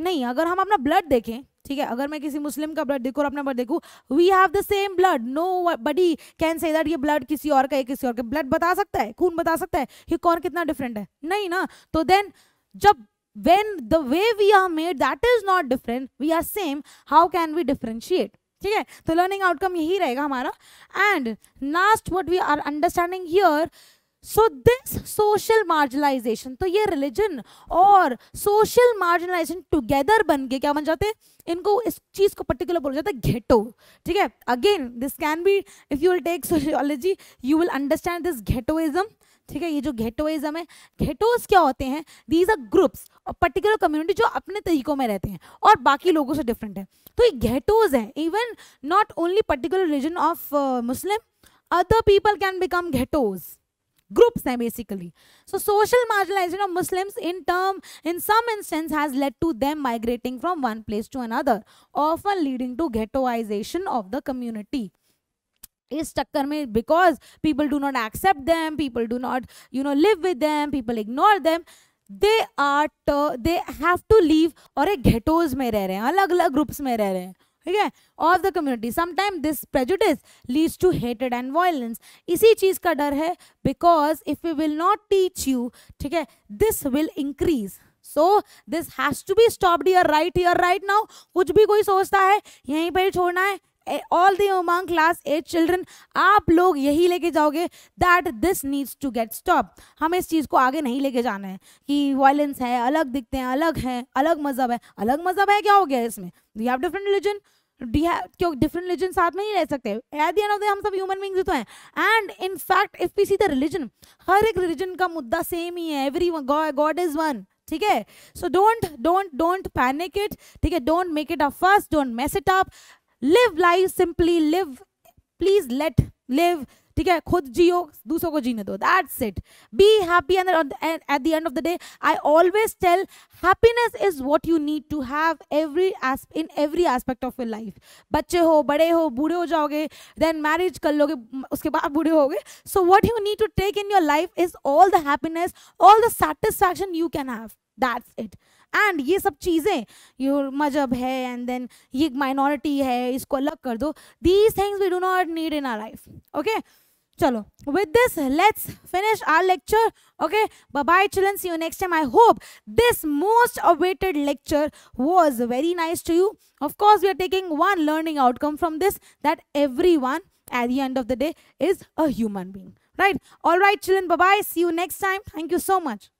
नहीं अगर हम अपना ब्लड देखें ठीक है अगर मैं किसी मुस्लिम का ब्लड देखूँ और अपना ब्लड देखूँ we have the same blood nobody can say that ये ब्लड किसी और का है किसी और का ब्लड बता सकता है खून बता सकता है कि कौन कितना डिफरेंट है नहीं ना तो देन जब when the way we are made that is not different we are same how can we differentiate ठीक है तो लर्निंग आउटकम यही रहेगा हमारा and last what we are understanding here so this social marginalisation तो ये religion और social marginalisation together बन के क्या बन जाते हैं इनको इस चीज़ को पर्टिकुलर बोला जाता है घेटो ठीक है again this can be if you will take sociology you will understand this ghettoism ठीक है ये जो घेटोइज्म है घेटोज क्या होते हैं दीज आर ग्रुप्स और पर्टिकुलर कम्युनिटी जो अपने तरीकों में रहते हैं और बाकी लोगों से डिफरेंट है तो ये घेटोज हैं even not only particular religion of Muslim other people can become ghettos groups hai basically so social marginalization of muslims in term in some instance has led to them migrating from one place to another often leading to ghettoization of the community is chakkar mein because people do not accept them people do not you know live with them people ignore them they are they have to leave or a ghettos mein reh rahe hain alag alag groups mein reh rahe hain ठीक है of the community sometime this prejudice leads to हेटेड and violence इसी चीज़ का डर है because if you will not teach you ठीक है this will increase so this has to be stopped your right your right now कुछ भी कोई सोचता है यहीं पर ही छोड़ना है all the Umang class at children आप लोग यही लेके जाओगे that this needs to get stop हमें इस चीज़ को आगे नहीं लेके जाना है कि वायलेंस है अलग दिखते हैं अलग हैं अलग मज़हब है अलग मज़हब है क्या हो गया इसमें वी हैव डिफरेंट रिलीजन क्यों डिफरेंट रिलीजन साथ में नहीं रह सकते at the end of the हम सब ह्यूमन बींग्स तो हैं एंड इन फैक्ट इफ पी सी द रिलीजन हर एक रिलीजन का मुद्दा सेम ही है एवरी गॉड इज वन ठीक है so don't don't don't panic it ठीक है don't make it a first don't mess it up live life simply live please let live ठीक है खुद जियो दूसरों को जीने दो that's it be happy and at the end of the day I always tell happiness is what you need to have every in every aspect of your life बच्चे हो बड़े हो बूढ़े हो जाओगे देन मैरिज कर लोगे उसके बाद बूढ़े हो गए so what you need to take in your life is all the happiness all the satisfaction you can have that's it and ये सब चीज़ें ये मजहब है एंड देन ये माइनॉरिटी है इसको अलग कर दो these things we do not need in our life okay with this let's finish our lecture okay bye bye children see you next time i hope this most awaited lecture was very nice to you of course we are taking one learning outcome from this that everyone at the end of the day is a human being right all right children bye bye see you next time thank you so much